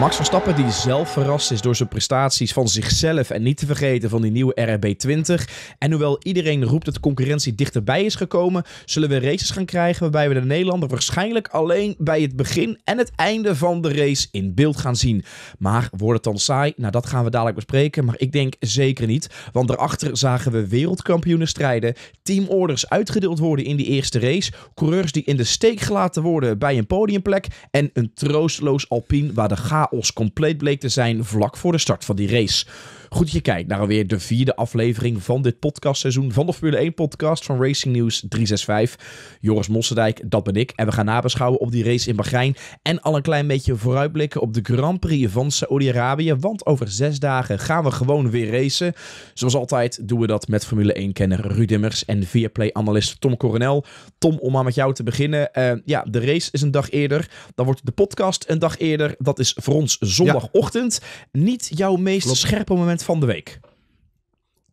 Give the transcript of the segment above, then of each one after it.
Max Verstappen, die zelf verrast is door zijn prestaties van zichzelf en niet te vergeten van die nieuwe RB20. En hoewel iedereen roept dat de concurrentie dichterbij is gekomen, zullen we races gaan krijgen waarbij we de Nederlander waarschijnlijk alleen bij het begin en het einde van de race in beeld gaan zien. Maar wordt het dan saai? Nou, dat gaan we dadelijk bespreken, maar ik denk zeker niet. Want erachter zagen we wereldkampioenen strijden, teamorders uitgedeeld worden in die eerste race, coureurs die in de steek gelaten worden bij een podiumplek en een troosteloos Alpine waar de gaten chaos compleet bleek te zijn vlak voor de start van die race. Goed dat je kijkt naar alweer de vierde aflevering van dit podcastseizoen van de Formule 1 podcast van Racing News 365. Joris Mossendijk, dat ben ik. En we gaan nabeschouwen op die race in Bahrein en al een klein beetje vooruitblikken op de Grand Prix van Saoedi-Arabië. Want over zes dagen gaan we gewoon weer racen. Zoals altijd doen we dat met Formule 1-kenner Ruud Immers en vierplay analyst Tom Coronel. Tom, om maar met jou te beginnen. Eh, ja, de race is een dag eerder. Dan wordt de podcast een dag eerder. Dat is voor ons zondagochtend. Niet jouw meest scherpe moment van de week.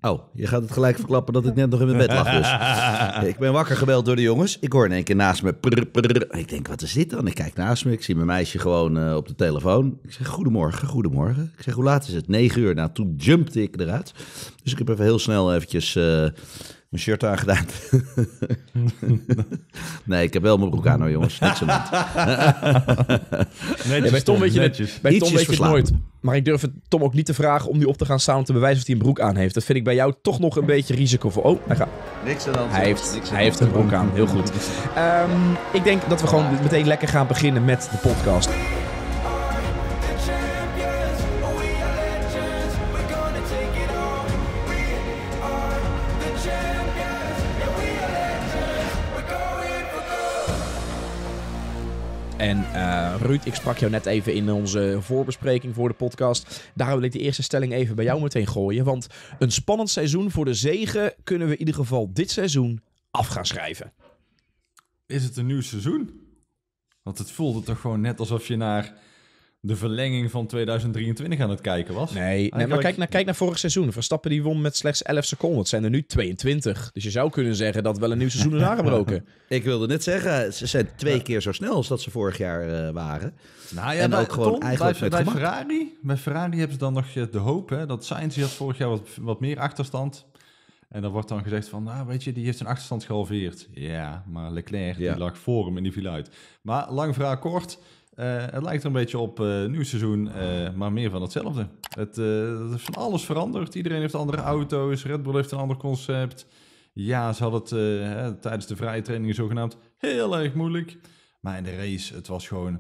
Oh, je gaat het gelijk verklappen dat ik net nog in mijn bed lag. Dus. ik ben wakker gebeld door de jongens. Ik hoor in één keer naast me. Prr, prr. Ik denk, wat is dit dan? Ik kijk naast me. Ik zie mijn meisje gewoon eh, op de telefoon. Ik zeg, goedemorgen, goedemorgen. Ik zeg, hoe laat is het? Negen uur. Nou, toen jumpte ik eruit. Dus ik heb even heel snel eventjes. Eh, mijn shirt aangedaan. nee, ik heb wel mijn broek aan hoor, jongens. Niks aan Netjes, nee, bij Tom weet je, bij Tom weet je het nooit. Maar ik durf het Tom ook niet te vragen om nu op te gaan staan te bewijzen of hij een broek aan heeft. Dat vind ik bij jou toch nog een beetje risico voor. Oh, hij gaat. Niks aan Hij heeft, hij heeft een broek aan. Heel goed. Ehm, ik denk dat we gewoon meteen lekker gaan beginnen met de podcast. Ruud, ik sprak jou net even in onze voorbespreking voor de podcast. Daarom wil ik de eerste stelling even bij jou meteen gooien. Want een spannend seizoen voor de zegen kunnen we in ieder geval dit seizoen af gaan schrijven. Is het een nieuw seizoen? Want het voelde toch gewoon net alsof je naar de verlenging van 2023 aan het kijken was. Nee, maar kijk naar, kijk naar vorig seizoen. Verstappen die won met slechts 11 seconden. Het zijn er nu 22. Dus je zou kunnen zeggen dat wel een nieuw seizoen is aangebroken. Ik wilde net zeggen, ze zijn twee keer zo snel als dat ze vorig jaar eh, waren. Nou ja, en bij, ook gewoon eigenlijk bij, Ferrari, bij Ferrari hebben ze dan nog eh, de hoop hè, dat Sainz had vorig jaar wat, wat meer achterstand. En dan wordt dan gezegd van, nou weet je, die heeft zijn achterstand gehalveerd. Ja, maar Leclerc die lag voor hem en die viel uit. Maar lang verhaal kort, eh, het lijkt er een beetje op eh, nieuw seizoen, eh, maar meer van hetzelfde. Het, is van alles veranderd. Iedereen heeft andere auto's. Red Bull heeft een ander concept. Ja, ze hadden het hè, tijdens de vrije trainingen zogenaamd heel erg moeilijk. Maar in de race, het was gewoon...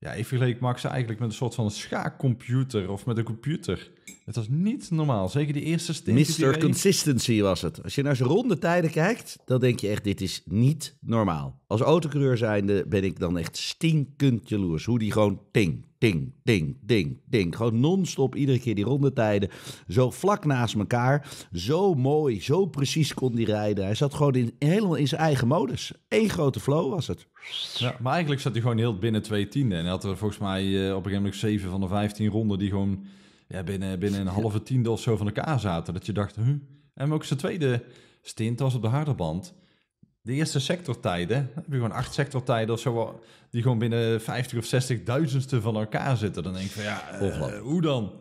Ja, ik vergeleek Max eigenlijk met een soort van schaakcomputer of met een computer. Het was niet normaal. Zeker die eerste stint. Mr. Consistency was het. Als je naar zijn ronde tijden kijkt, dan denk je echt, dit is niet normaal. Als autocoureur zijnde ben ik dan echt stinkend jaloers. Hoe die gewoon ting, ting, ting, ting, ting. Gewoon non-stop iedere keer die rondetijden. Zo vlak naast elkaar. Zo mooi, zo precies kon die rijden. Hij zat gewoon in, helemaal in zijn eigen modus. Eén grote flow was het. Ja, maar eigenlijk zat hij gewoon heel binnen twee tienden. En hij had er volgens mij eh, op een gegeven moment zeven van de vijftien ronden... die gewoon ja, binnen, binnen een halve tiende of zo van elkaar zaten. Dat je dacht, huh? En ook zijn tweede stint was op de harde band de eerste sectortijden, dan heb je gewoon acht sectortijden of zo, die gewoon binnen 50 of 60 duizendste van elkaar zitten. Dan denk je van ja, eh, hoe dan?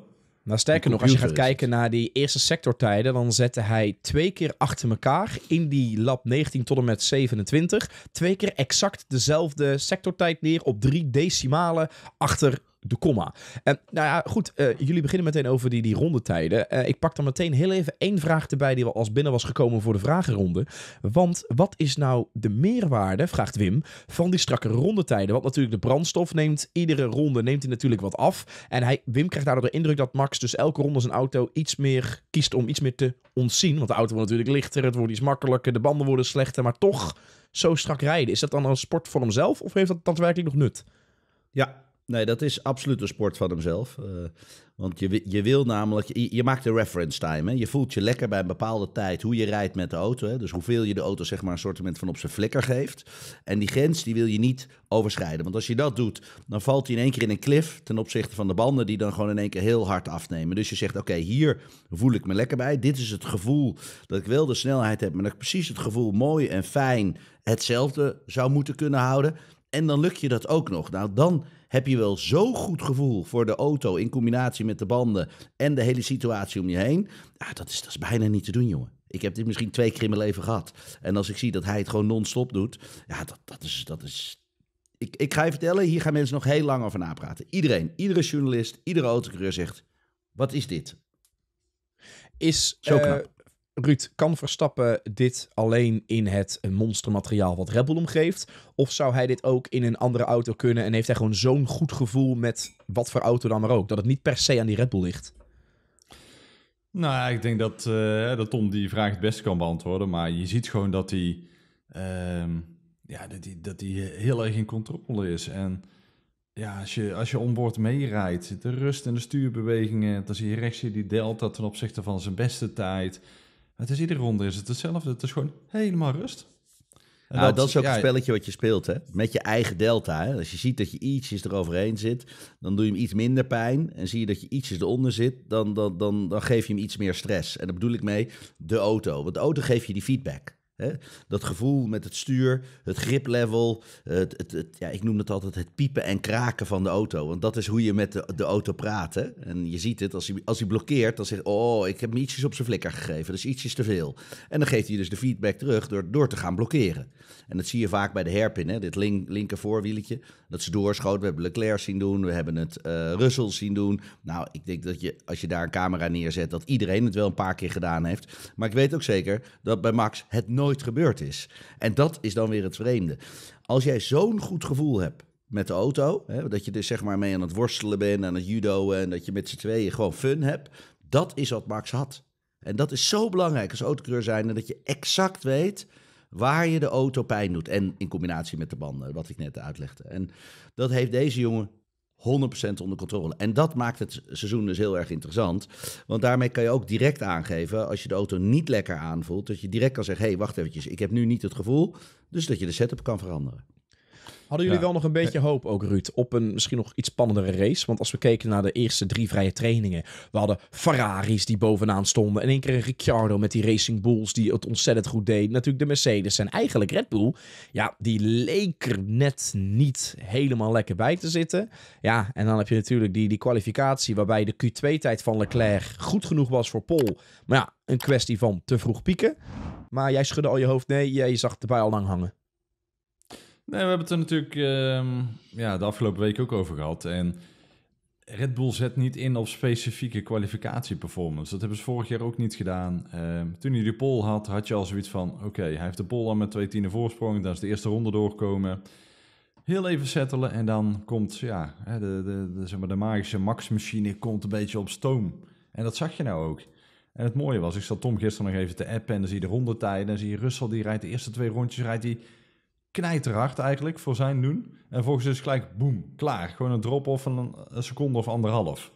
Nou, sterker nog, als je gaat kijken naar die eerste sectortijden, dan zette hij twee keer achter elkaar in die lab 19 tot en met 27, twee keer exact dezelfde sectortijd neer op drie decimalen achter de komma. En ehm, nou ja, goed, eh, jullie beginnen meteen over die, die rondetijden. Uh, ik pak dan meteen heel even één vraag erbij die als binnen was gekomen voor de vragenronde. Want wat is nou de meerwaarde, vraagt Wim, van die strakke rondetijden? Want natuurlijk de brandstof neemt, iedere ronde neemt hij natuurlijk wat af. En hij, Wim krijgt daardoor de indruk dat Max dus elke ronde zijn auto iets meer kiest om iets meer te ontzien. Want de auto wordt natuurlijk lichter, het wordt iets makkelijker, de banden worden slechter, maar toch zo strak rijden. Is dat dan een sport voor hemzelf of heeft dat daadwerkelijk nog nut? Ja, nee, dat is absoluut een sport van hemzelf. Eh, want je, je wil namelijk, je, maakt de reference time. Hè? Je voelt je lekker bij een bepaalde tijd hoe je rijdt met de auto. Hè? Dus hoeveel je de auto zeg maar een sortiment van op zijn flikker geeft. En die grens die wil je niet overschrijden. Want als je dat doet, dan valt hij in één keer in een cliff ten opzichte van de banden die dan gewoon in één keer heel hard afnemen. Dus je zegt, oké, hier voel ik me lekker bij. Dit is het gevoel dat ik wel de snelheid heb, maar dat ik precies het gevoel mooi en fijn hetzelfde zou moeten kunnen houden. En dan lukt je dat ook nog. Nou, dan heb je wel zo'n goed gevoel voor de auto in combinatie met de banden en de hele situatie om je heen. Ja, ah, dat, is, dat is bijna niet te doen, jongen. Ik heb dit misschien twee keer in mijn leven gehad. En als ik zie dat hij het gewoon non-stop doet, ja, dat, dat is. Dat is ik, ik ga je vertellen, hier gaan mensen nog heel lang over napraten. Iedereen, iedere journalist, iedere autocoureur zegt: wat is dit? Is, Zo eh, knap. Ruud, kan Verstappen dit alleen in het monstermateriaal wat Red Bull omgeeft? Of zou hij dit ook in een andere auto kunnen en heeft hij gewoon zo'n goed gevoel met wat voor auto dan maar ook? Dat het niet per se aan die Red Bull ligt? Nou ja, ik denk dat, eh, dat Tom die vraag het beste kan beantwoorden. Maar je ziet gewoon dat hij, ehm, ja, dat hij, dat hij heel erg in controle is. En ja, als je, als je onboord meerijdt, de rust en de stuurbewegingen, dan zie je rechts die delta ten opzichte van zijn beste tijd. Het is iedere ronde is het hetzelfde. Het is gewoon helemaal rust. En nou, dat, is ook een spelletje wat je speelt, hè? Met je eigen delta. Hè? Als je ziet dat je ietsjes eroverheen zit, dan doe je hem iets minder pijn. En zie je dat je ietsjes eronder zit, dan, dan, dan, dan geef je hem iets meer stress. En dat bedoel ik mee de auto. Want de auto geeft je die feedback. Hè? Dat gevoel met het stuur, het griplevel, level. het, het, ja, ik noem het altijd het piepen en kraken van de auto. Want dat is hoe je met de, de auto praat. Hè? En je ziet het, als hij, als hij blokkeert, dan zegt oh, ik heb hem ietsjes op zijn flikker gegeven, dus ietsjes te veel. En dan geeft hij dus de feedback terug door, door te gaan blokkeren. En dat zie je vaak bij de herpinnen, hè? dit link, linker voorwieletje, dat ze doorschoten, We hebben Leclerc zien doen, we hebben het uh, Russell zien doen. Nou, ik denk dat je, als je daar een camera neerzet, dat iedereen het wel een paar keer gedaan heeft. Maar ik weet ook zeker dat bij Max het nooit nooit gebeurd is. En dat is dan weer het vreemde. Als jij zo'n goed gevoel hebt met de auto, hè, dat je dus zeg maar mee aan het worstelen bent, aan het judo en dat je met z'n tweeën gewoon fun hebt, dat is wat Max had. En dat is zo belangrijk als autocureur zijnde, dat je exact weet waar je de auto pijn doet. En in combinatie met de banden, wat ik net uitlegde. En dat heeft deze jongen 100% onder controle. En dat maakt het seizoen dus heel erg interessant. Want daarmee kan je ook direct aangeven, als je de auto niet lekker aanvoelt, dat je direct kan zeggen: hé, hey, wacht eventjes, ik heb nu niet het gevoel. Dus dat je de setup kan veranderen. Hadden jullie wel nog een beetje hoop ook, Ruud, op een misschien nog iets spannendere race? Want als we keken naar de eerste drie vrije trainingen, we hadden Ferraris die bovenaan stonden. En één keer een Ricciardo met die Racing Bulls die het ontzettend goed deed. Natuurlijk de Mercedes en eigenlijk Red Bull. Ja, die leek er net niet helemaal lekker bij te zitten. Ja, en dan heb je natuurlijk die, die kwalificatie waarbij de Q2-tijd van Leclerc goed genoeg was voor Pol. Maar ja, een kwestie van te vroeg pieken. Maar jij schudde al je hoofd nee, jij zag het erbij al lang hangen. Nee, we hebben het er natuurlijk ehm, ja, de afgelopen week ook over gehad. En Red Bull zet niet in op specifieke kwalificatieperformance. Dat hebben ze vorig jaar ook niet gedaan. Ehm, toen hij de pol had, had je al zoiets van... oké, hij heeft de pol al met twee tienen voorsprong. Dan is de eerste ronde doorkomen. Heel even settelen en dan komt ja, de, de, de, zeg maar de magische Max-machine komt een beetje op stoom. En dat zag je nou ook. En het mooie was, ik zat Tom gisteren nog even te appen en dan zie je de rondetijden. Dan zie je Russell, die rijdt de eerste twee rondjes, rijdt die knijterhard eigenlijk voor zijn doen. En volgens is dus gelijk boem, klaar. Gewoon een drop of van een, seconde of anderhalf.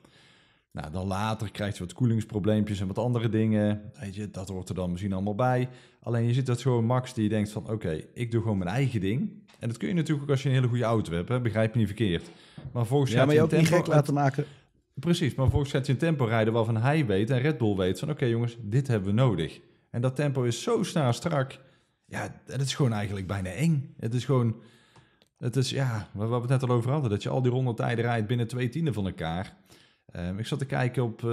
Nou, dan later krijgt je wat koelingsprobleempjes en wat andere dingen. Weet je, dat hoort er dan misschien allemaal bij. Alleen je ziet dat gewoon Max die denkt van... oké, ik doe gewoon mijn eigen ding. En dat kun je natuurlijk ook als je een hele goede auto hebt. Hè? Begrijp je niet verkeerd. Maar volgens ja, je ook gek laten maken. Precies, maar volgens gaat je een tempo rijden waarvan hij weet... en Red Bull weet van oké jongens, dit hebben we nodig. En dat tempo is zo snel strak ja, het is gewoon eigenlijk bijna eng. Het is gewoon, het is ja, waar we het net al over hadden, dat je al die rondetijden rijdt binnen twee tienden van elkaar. Ehm, ik zat te kijken op, eh,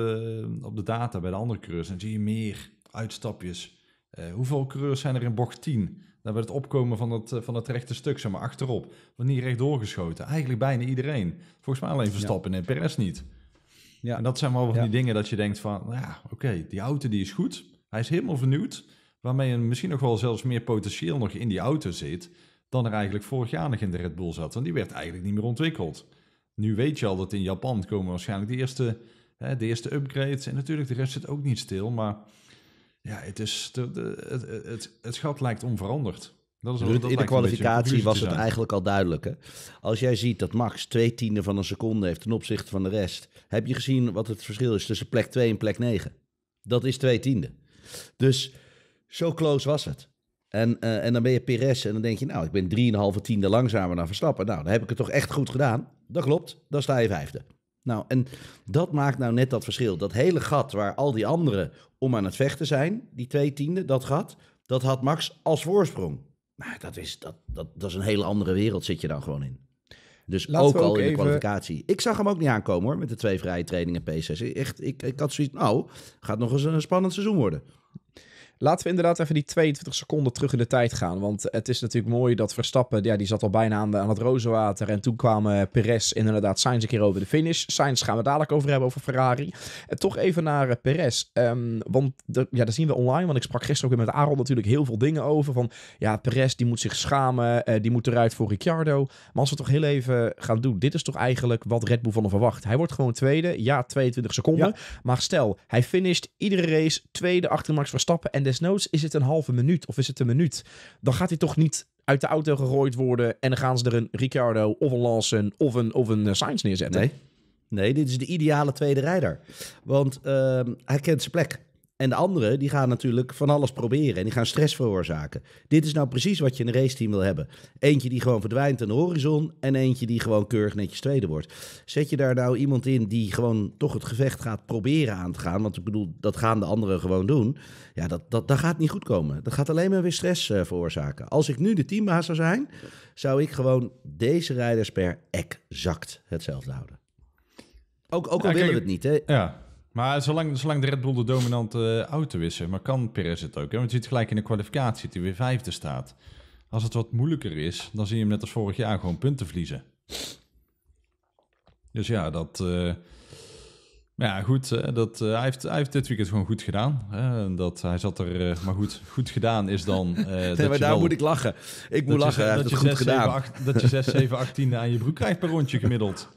op de data bij de andere coureurs en zie je meer uitstapjes. Eh, hoeveel coureurs zijn er in bocht 10? Dan werd het opkomen van dat, eh, van dat rechte stuk, zeg maar, achterop. Wordt niet recht doorgeschoten. Eigenlijk bijna iedereen. Volgens mij alleen Verstappen ja. en Perez niet. Ja. En dat zijn wel van die dingen dat je denkt van, nou ja, oké, die auto die is goed. Hij is helemaal vernieuwd. Waarmee een misschien nog wel zelfs meer potentieel nog in die auto zit dan er eigenlijk vorig jaar nog in de Red Bull zat. En die werd eigenlijk niet meer ontwikkeld. Nu weet je al dat in Japan komen waarschijnlijk de eerste, hè, de eerste upgrades. En natuurlijk, de rest zit ook niet stil. Maar ja, het, is, de, het, het, het gat lijkt onveranderd. Dat is, dus dat in de kwalificatie was het eigenlijk al duidelijk. Hè? Als jij ziet dat Max twee tienden van een seconde heeft ten opzichte van de rest, heb je gezien wat het verschil is tussen plek 2 en plek 9. Dat is twee tiende. Dus zo close was het. En, eh, en dan ben je Perez en dan denk je, nou, ik ben 3,5 tiende langzamer naar Verstappen. Nou, dan heb ik het toch echt goed gedaan. Dat klopt, dan sta je vijfde. Nou, en dat maakt nou net dat verschil. Dat hele gat waar al die anderen om aan het vechten zijn, die twee tiende, dat gat, dat had Max als voorsprong. Nou, dat is, dat, dat, dat is een hele andere wereld zit je dan gewoon in. Dus ook al in de kwalificatie. Ik zag hem ook niet aankomen hoor, met de twee vrije trainingen P6. Echt, ik, ik had zoiets, nou, gaat nog eens een spannend seizoen worden. Laten we inderdaad even die 22 seconden terug in de tijd gaan. Want het is natuurlijk mooi dat Verstappen, ja, die zat al bijna aan, de, aan het rozenwater. En toen kwamen Perez en inderdaad Sainz een keer over de finish. Sainz gaan we dadelijk over hebben, over Ferrari. En toch even naar eh, Perez. Ehm, want de, ja, dat zien we online. Want ik sprak gisteren ook weer met Aaron natuurlijk heel veel dingen over. Van ja, Perez die moet zich schamen. Eh, die moet eruit voor Ricciardo. Maar als we toch heel even gaan doen. Dit is toch eigenlijk wat Red Bull van hem verwacht. Hij wordt gewoon tweede. Ja, 22 seconden. Maar stel, hij finisht iedere race tweede achter Max Verstappen. En desnoods is het een halve minuut of is het een minuut. Dan gaat hij toch niet uit de auto gegooid worden en dan gaan ze er een Ricciardo of een Lawson of een, of een eh, Sainz neerzetten. Nee. nee, dit is de ideale tweede rijder. Want ehm, hij kent zijn plek. En de anderen die gaan natuurlijk van alles proberen en die gaan stress veroorzaken. Dit is nou precies wat je in een raceteam wil hebben. Eentje die gewoon verdwijnt aan de horizon en eentje die gewoon keurig netjes tweede wordt. Zet je daar nou iemand in die gewoon toch het gevecht gaat proberen aan te gaan, want ik bedoel, dat gaan de anderen gewoon doen. Ja, dat, dat, dat gaat niet goed komen. Dat gaat alleen maar weer stress eh, veroorzaken. Als ik nu de teambaas zou zijn, zou ik gewoon deze rijders per exact hetzelfde houden. Ook, ook al willen we het niet, hè? Ja. Maar zolang, zolang de Red Bull de dominante eh, auto is, maar kan Perez het ook. Hè? Want je ziet gelijk in de kwalificatie die weer vijfde staat. Als het wat moeilijker is, dan zie je hem net als vorig jaar gewoon punten verliezen. Dus ja, dat... Uh, ja, goed. Dat, eh, hij, heeft, hij heeft dit weekend gewoon goed gedaan. Hè? Dat, hij zat er... maar goed, goed gedaan is dan... daar moet ik lachen. Ik moet lachen, dat, je 6, 7, 8, dat je 6, 7, 18 aan je broek krijgt per rondje gemiddeld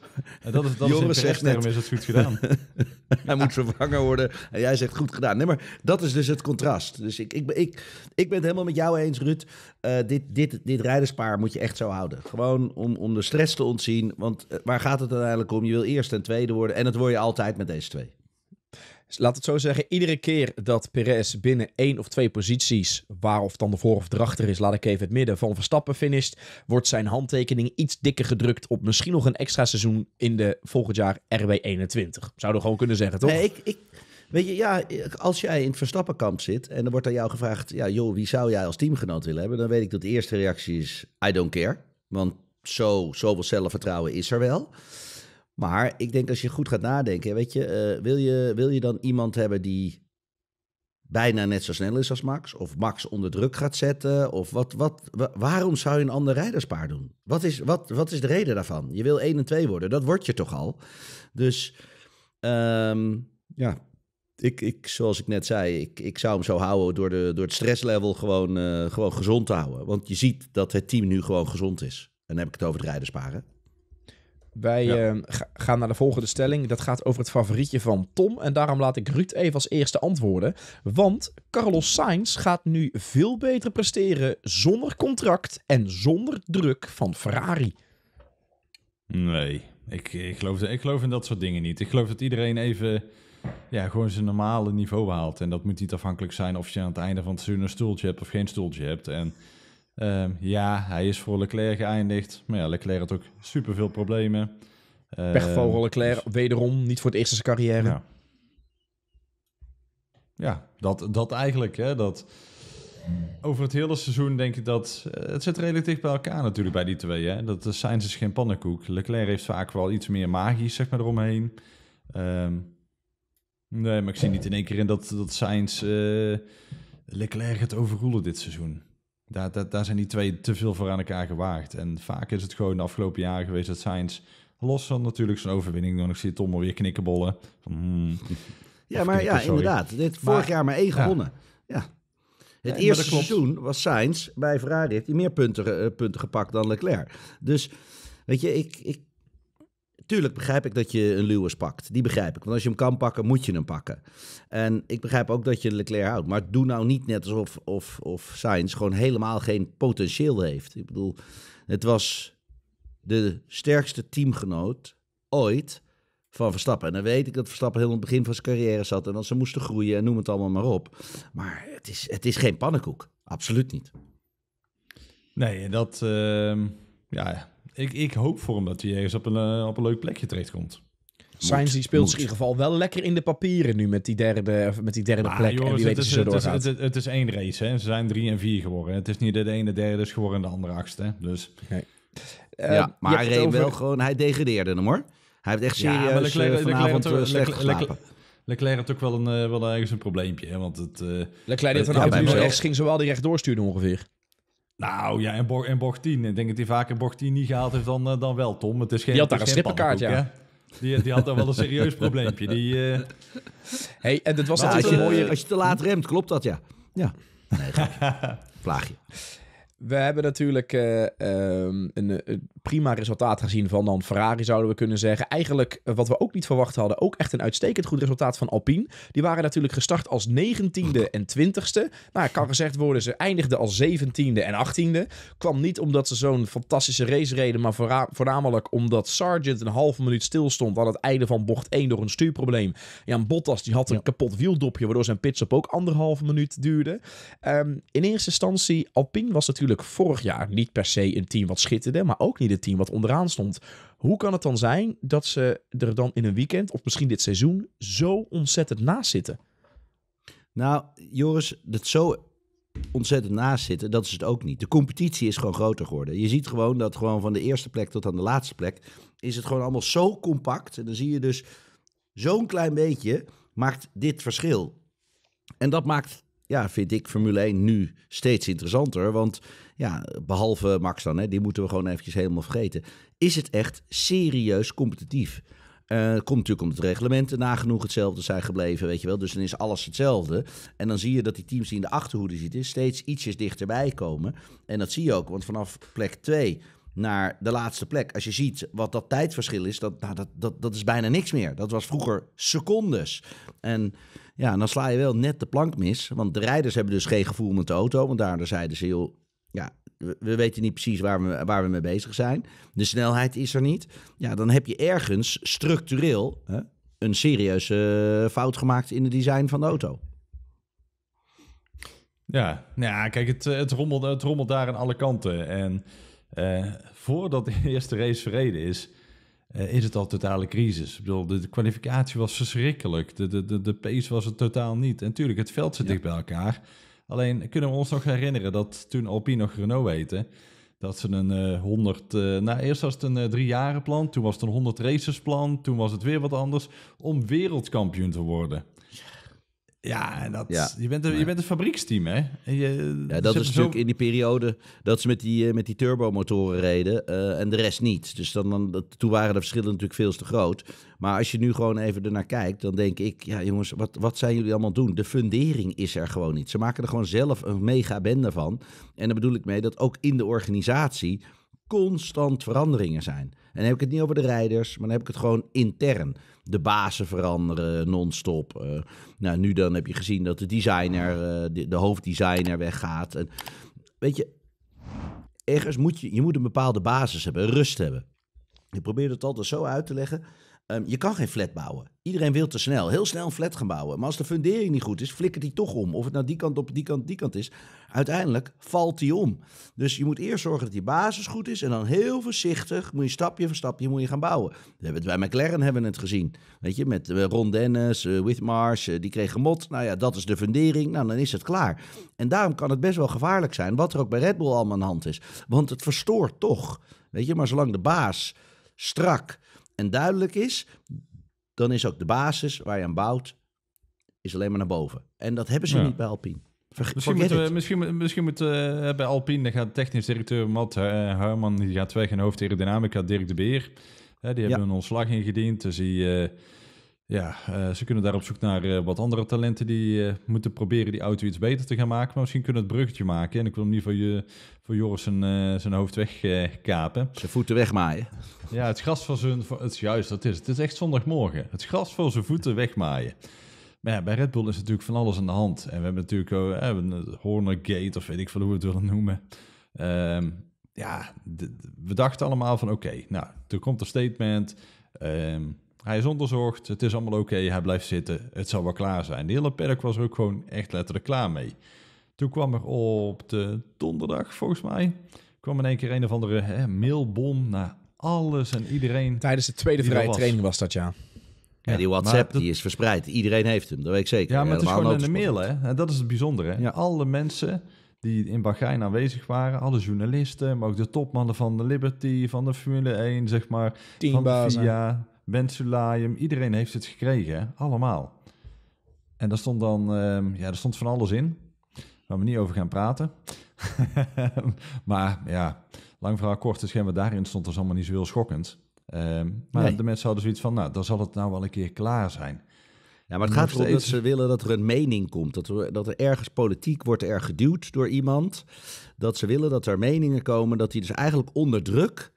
dat is, Joris zegt net, is het goed gedaan. hij moet vervangen worden en jij zegt goed gedaan. Nee, maar dat is dus het contrast. Dus ik, ik, ik, ik ben het helemaal met jou eens, Ruud. Eh, dit, dit, dit rijderspaar moet je echt zo houden. Gewoon om, om de stress te ontzien. Want eh, waar gaat het uiteindelijk om? Je wil eerst en tweede worden. En dat word je altijd met deze twee. Dus laat het zo zeggen, iedere keer dat Perez binnen één of twee posities, waar of dan de voor of erachter is, laat ik even het midden, van Verstappen finisht, wordt zijn handtekening iets dikker gedrukt op misschien nog een extra seizoen in de volgend jaar RB21. Zouden we gewoon kunnen zeggen, toch? Nee, ik, Weet je, ja, als jij in het Verstappenkamp zit en er wordt aan jou gevraagd, ja joh, wie zou jij als teamgenoot willen hebben? Dan weet ik dat de eerste reactie is, I don't care. Want zo, zoveel zelfvertrouwen is er wel. Maar ik denk als je goed gaat nadenken, weet je, eh, wil je, wil je dan iemand hebben die bijna net zo snel is als Max? Of Max onder druk gaat zetten? Of wat, wat, waarom zou je een ander rijderspaar doen? Wat is, wat, wat is de reden daarvan? Je wil 1 en 2 worden, dat word je toch al? Dus ehm, ja, ik, ik, zoals ik net zei, ik, ik zou hem zo houden door, de, door het stresslevel gewoon, eh, gewoon gezond te houden. Want je ziet dat het team nu gewoon gezond is. En dan heb ik het over het rijdersparen. Wij ehm, gaan naar de volgende stelling. Dat gaat over het favorietje van Tom. En daarom laat ik Ruud even als eerste antwoorden. Want Carlos Sainz gaat nu veel beter presteren zonder contract en zonder druk van Ferrari. Nee, ik, ik, geloof, ik geloof in dat soort dingen niet. Ik geloof dat iedereen even ja, gewoon zijn normale niveau haalt. En dat moet niet afhankelijk zijn of je aan het einde van het seizoen een stoeltje hebt of geen stoeltje hebt. En Ehm, ja, hij is voor Leclerc geëindigd. Maar ja, Leclerc had ook superveel problemen. Uh, Pechvogel ehm, Leclerc, dus- wederom. Niet voor het eerst in zijn carrière. Ja, ja dat, dat eigenlijk. Hè, dat over het hele seizoen denk ik dat... Eh, het zit redelijk dicht bij elkaar natuurlijk bij die twee. Hè? Dat de eh, ze is geen pannenkoek. Leclerc heeft vaak wel iets meer magisch zeg maar, eromheen. Ehm, nee, maar ik zie niet in één keer in dat, dat Sainz eh, Leclerc gaat overroelen dit seizoen daar, zijn die twee te veel voor aan elkaar gewaagd. En vaak is het gewoon de afgelopen jaren geweest dat Sains los van natuurlijk zijn overwinning, dan zie je Tom alweer knikkenbollen. Hmm. ja, maar ja, inderdaad. Dit vorig jaar maar één gewonnen. Ja. Het eerste seizoen was Sainz bij Ferrari heeft meer punten, eh, punten gepakt dan Leclerc. Dus weet je, ik, ik tuurlijk begrijp ik dat je een Lewis pakt. Die begrijp ik. Want als je hem kan pakken, moet je hem pakken. En ik begrijp ook dat je Leclerc houdt. Maar doe nou niet net alsof of, of Sainz gewoon helemaal geen potentieel heeft. Ik bedoel, het was de sterkste teamgenoot ooit van Verstappen. En dan weet ik dat Verstappen heel in het begin van zijn carrière zat... en dat ze moesten groeien en noem het allemaal maar op. Maar het is, het is geen pannenkoek. Absoluut niet. Nee, dat... Uh, ja, ik, ik hoop voor hem dat hij ergens op een, eh, op een leuk plekje terechtkomt. Sainz die speelt zich in ieder geval wel lekker in de papieren nu met die derde, met die derde ah, plek. en het, is, het, is, het, is één race. Hè. Ze zijn drie en vier geworden. Het is niet de ene derde is geworden en de andere achtste. Dus... Eh, maar hij reed wel gewoon... Hij degradeerde hem hoor. Hij heeft echt serieus ja, Leclerc, eh, vanavond slecht geslapen. Leclerc had ook wel, een, wel ergens een probleempje. Hè, want het, Leclerc had een auto rechts ging, zowel die recht doorsturen ongeveer. Nou ja, en, Bo en Ik denk dat hij vaker bocht 10 niet gehaald heeft dan, eh, dan wel, Tom. Het is geen, die had daar een strippenkaart, ja. Die, die had dan wel een serieus probleempje. Die, uh... hey, en dat was natuurlijk... Als je, als je te laat remt, klopt dat, ja. Ja. Nee, Plaagje. we hebben natuurlijk eh, ehm, een, eh, een, prima resultaat gezien van dan Ferrari, zouden we kunnen zeggen. Eigenlijk, eh, wat we ook niet verwacht hadden, ook echt een uitstekend goed resultaat van Alpine. Die waren natuurlijk gestart als 19e en 20ste. Nou, kan gezegd worden, ze eindigden als 17e en 18e. Kwam niet omdat ze zo'n fantastische race reden, maar voornamelijk omdat Sargent een halve minuut stilstond aan het einde van bocht 1 door een stuurprobleem. Jan Bottas die had een ja. kapot wieldopje, waardoor zijn pitstop ook anderhalve minuut duurde. Ehm, in eerste instantie, Alpine was natuurlijk vorig jaar niet per se een team wat schitterde, maar ook niet het team wat onderaan stond. Hoe kan het dan zijn dat ze er dan in een weekend of misschien dit seizoen zo ontzettend naast zitten? Nou, Joris, dat zo ontzettend naast zitten, dat is het ook niet. De competitie is gewoon groter geworden. Je ziet gewoon dat gewoon van de eerste plek tot aan de laatste plek is het gewoon allemaal zo compact. En dan zie je dus zo'n klein beetje maakt dit verschil. En dat maakt ja, vind ik Formule 1 nu steeds interessanter. Want ja, behalve Max dan, hè, die moeten we gewoon eventjes helemaal vergeten. Is het echt serieus competitief? Eh, komt natuurlijk omdat de reglementen nagenoeg hetzelfde zijn gebleven, weet je wel. Dus dan is alles hetzelfde. En dan zie je dat die teams die in de achterhoede zitten steeds ietsjes dichterbij komen. En dat zie je ook, want vanaf plek 2 naar de laatste plek. Als je ziet wat dat tijdverschil is, dat, nou, dat, dat, dat is bijna niks meer. Dat was vroeger secondes. En ja, dan sla je wel net de plank mis. Want de rijders hebben dus geen gevoel met de auto. Want daardoor zeiden ze, joh, ja, we weten niet precies waar we, waar we mee bezig zijn. De snelheid is er niet. Ja, dan heb je ergens structureel hè, een serieuze fout gemaakt in het design van de auto. Ja, nou ja, kijk, het, eh, het, rommelt, het rommelt daar aan alle kanten. En eh, voordat de eerste race verreden is, eh, is het al totale crisis. Ik bedoel, de, kwalificatie was verschrikkelijk. De, de, de, de pace was het totaal niet. En natuurlijk, het veld zit dicht bij elkaar. Alleen kunnen we ons nog herinneren dat toen Alpine nog Renault heette, dat ze een uh, eh, 100, eh, nou eerst was het een uh, drie jaren plan, toen was het een 100 racers plan, toen was het weer wat anders, om wereldkampioen te worden. Ja, dat, je, bent een, je bent een fabrieksteam, hè? je, ja, dat is natuurlijk in die periode dat ze met die, eh, met die turbomotoren reden uh, en de rest niet. Dus dan, dan, toen waren de verschillen natuurlijk veel te groot. Maar als je nu gewoon even ernaar kijkt, dan denk ik... Ja, jongens, wat, wat zijn jullie allemaal doen? De fundering is er gewoon niet. Ze maken er gewoon zelf een mega bende van. En daar bedoel ik mee dat ook in de organisatie constant veranderingen zijn dan heb ik het niet over de rijders, maar dan heb ik het gewoon intern. De bazen veranderen non-stop. Eh, nou, nu dan heb je gezien dat de designer, eh, de, hoofddesigner weggaat. En, weet je, ergens moet je, je moet een bepaalde basis hebben, rust hebben. Ik probeer het altijd zo uit te leggen. Ehm, je kan geen flat bouwen. Iedereen wil te snel. Heel snel een flat gaan bouwen. Maar als de fundering niet goed is, flikkert die toch om. Of het nou die kant op, die kant, die kant is. Uiteindelijk valt die om. Dus je moet eerst zorgen dat die basis goed is. En dan heel voorzichtig moet je stapje voor stapje moet je gaan bouwen. We hebben het bij McLaren hebben we het gezien. Weet je, met eh, Ron Dennis, uh, die kregen mot. Nou ja, dat is de fundering. Nou, dan is het klaar. En daarom kan het best wel gevaarlijk zijn. Wat er ook bij Red Bull allemaal aan de hand is. Want het verstoort toch. Weet je, maar zolang de baas strak en duidelijk is, dan is ook de basis waar je aan bouwt, is alleen maar naar boven. En dat hebben ze niet bij Alpine. misschien moeten, we, misschien, eh, moet, bij Alpine, dan gaat technisch directeur Matt eh, Huiman, die gaat weg en aerodynamica Dirk de Beer. die hebben een ontslag ingediend, dus die eh, ja, eh, ze kunnen daar op zoek naar eh, wat andere talenten die eh, moeten proberen die auto iets beter te gaan maken. Maar misschien kunnen het bruggetje maken. En ik wil hem niet voor, je, voor Joris zijn, zijn hoofd wegkapen. zijn voeten wegmaaien. Ja, het gras van zijn... Het is juist, dat is Het is echt zondagmorgen. Het gras voor zijn voeten wegmaaien. Maar ja, bij Red Bull is natuurlijk van alles aan de hand. En we hebben natuurlijk uh, een Horner Gate of weet ik veel hoe we het willen noemen. Ehm, ja, we dachten allemaal van oké, nou, er komt een statement... Um, hij is onderzocht, het is allemaal oké, hij blijft zitten, het zal wel klaar zijn. De hele perk was ook gewoon echt letterlijk klaar mee. Toen kwam er op de donderdag, volgens mij, kwam in één keer een of andere hè, mailbom naar alles en iedereen. Tijdens de tweede vrije was. training was dat, ja. Ja, die WhatsApp die is verspreid. Iedereen heeft hem, dat weet ik zeker. Ja, maar het is gewoon in de mail, hè. En dat is het bijzondere. Hè? Ja. Alle mensen die in Bahrein aanwezig waren. Alle journalisten, maar ook de topmannen van de Liberty, van de Formule 1, zeg maar. Van de Bensulayem, iedereen heeft het gekregen, allemaal. En daar stond dan, ehm, ja, daar stond van alles in, waar we niet over gaan praten. maar ja, lang verhaal kort, het we daarin stond was dus allemaal niet zo heel schokkend. Ehm, maar de mensen hadden zoiets van, nou, dan zal het nou wel een keer klaar zijn. Ja, maar het gaat erom dat ze willen dat er een mening komt. Dat er, dat er ergens politiek wordt er geduwd door iemand. Dat ze willen dat er meningen komen. Dat die dus eigenlijk onder druk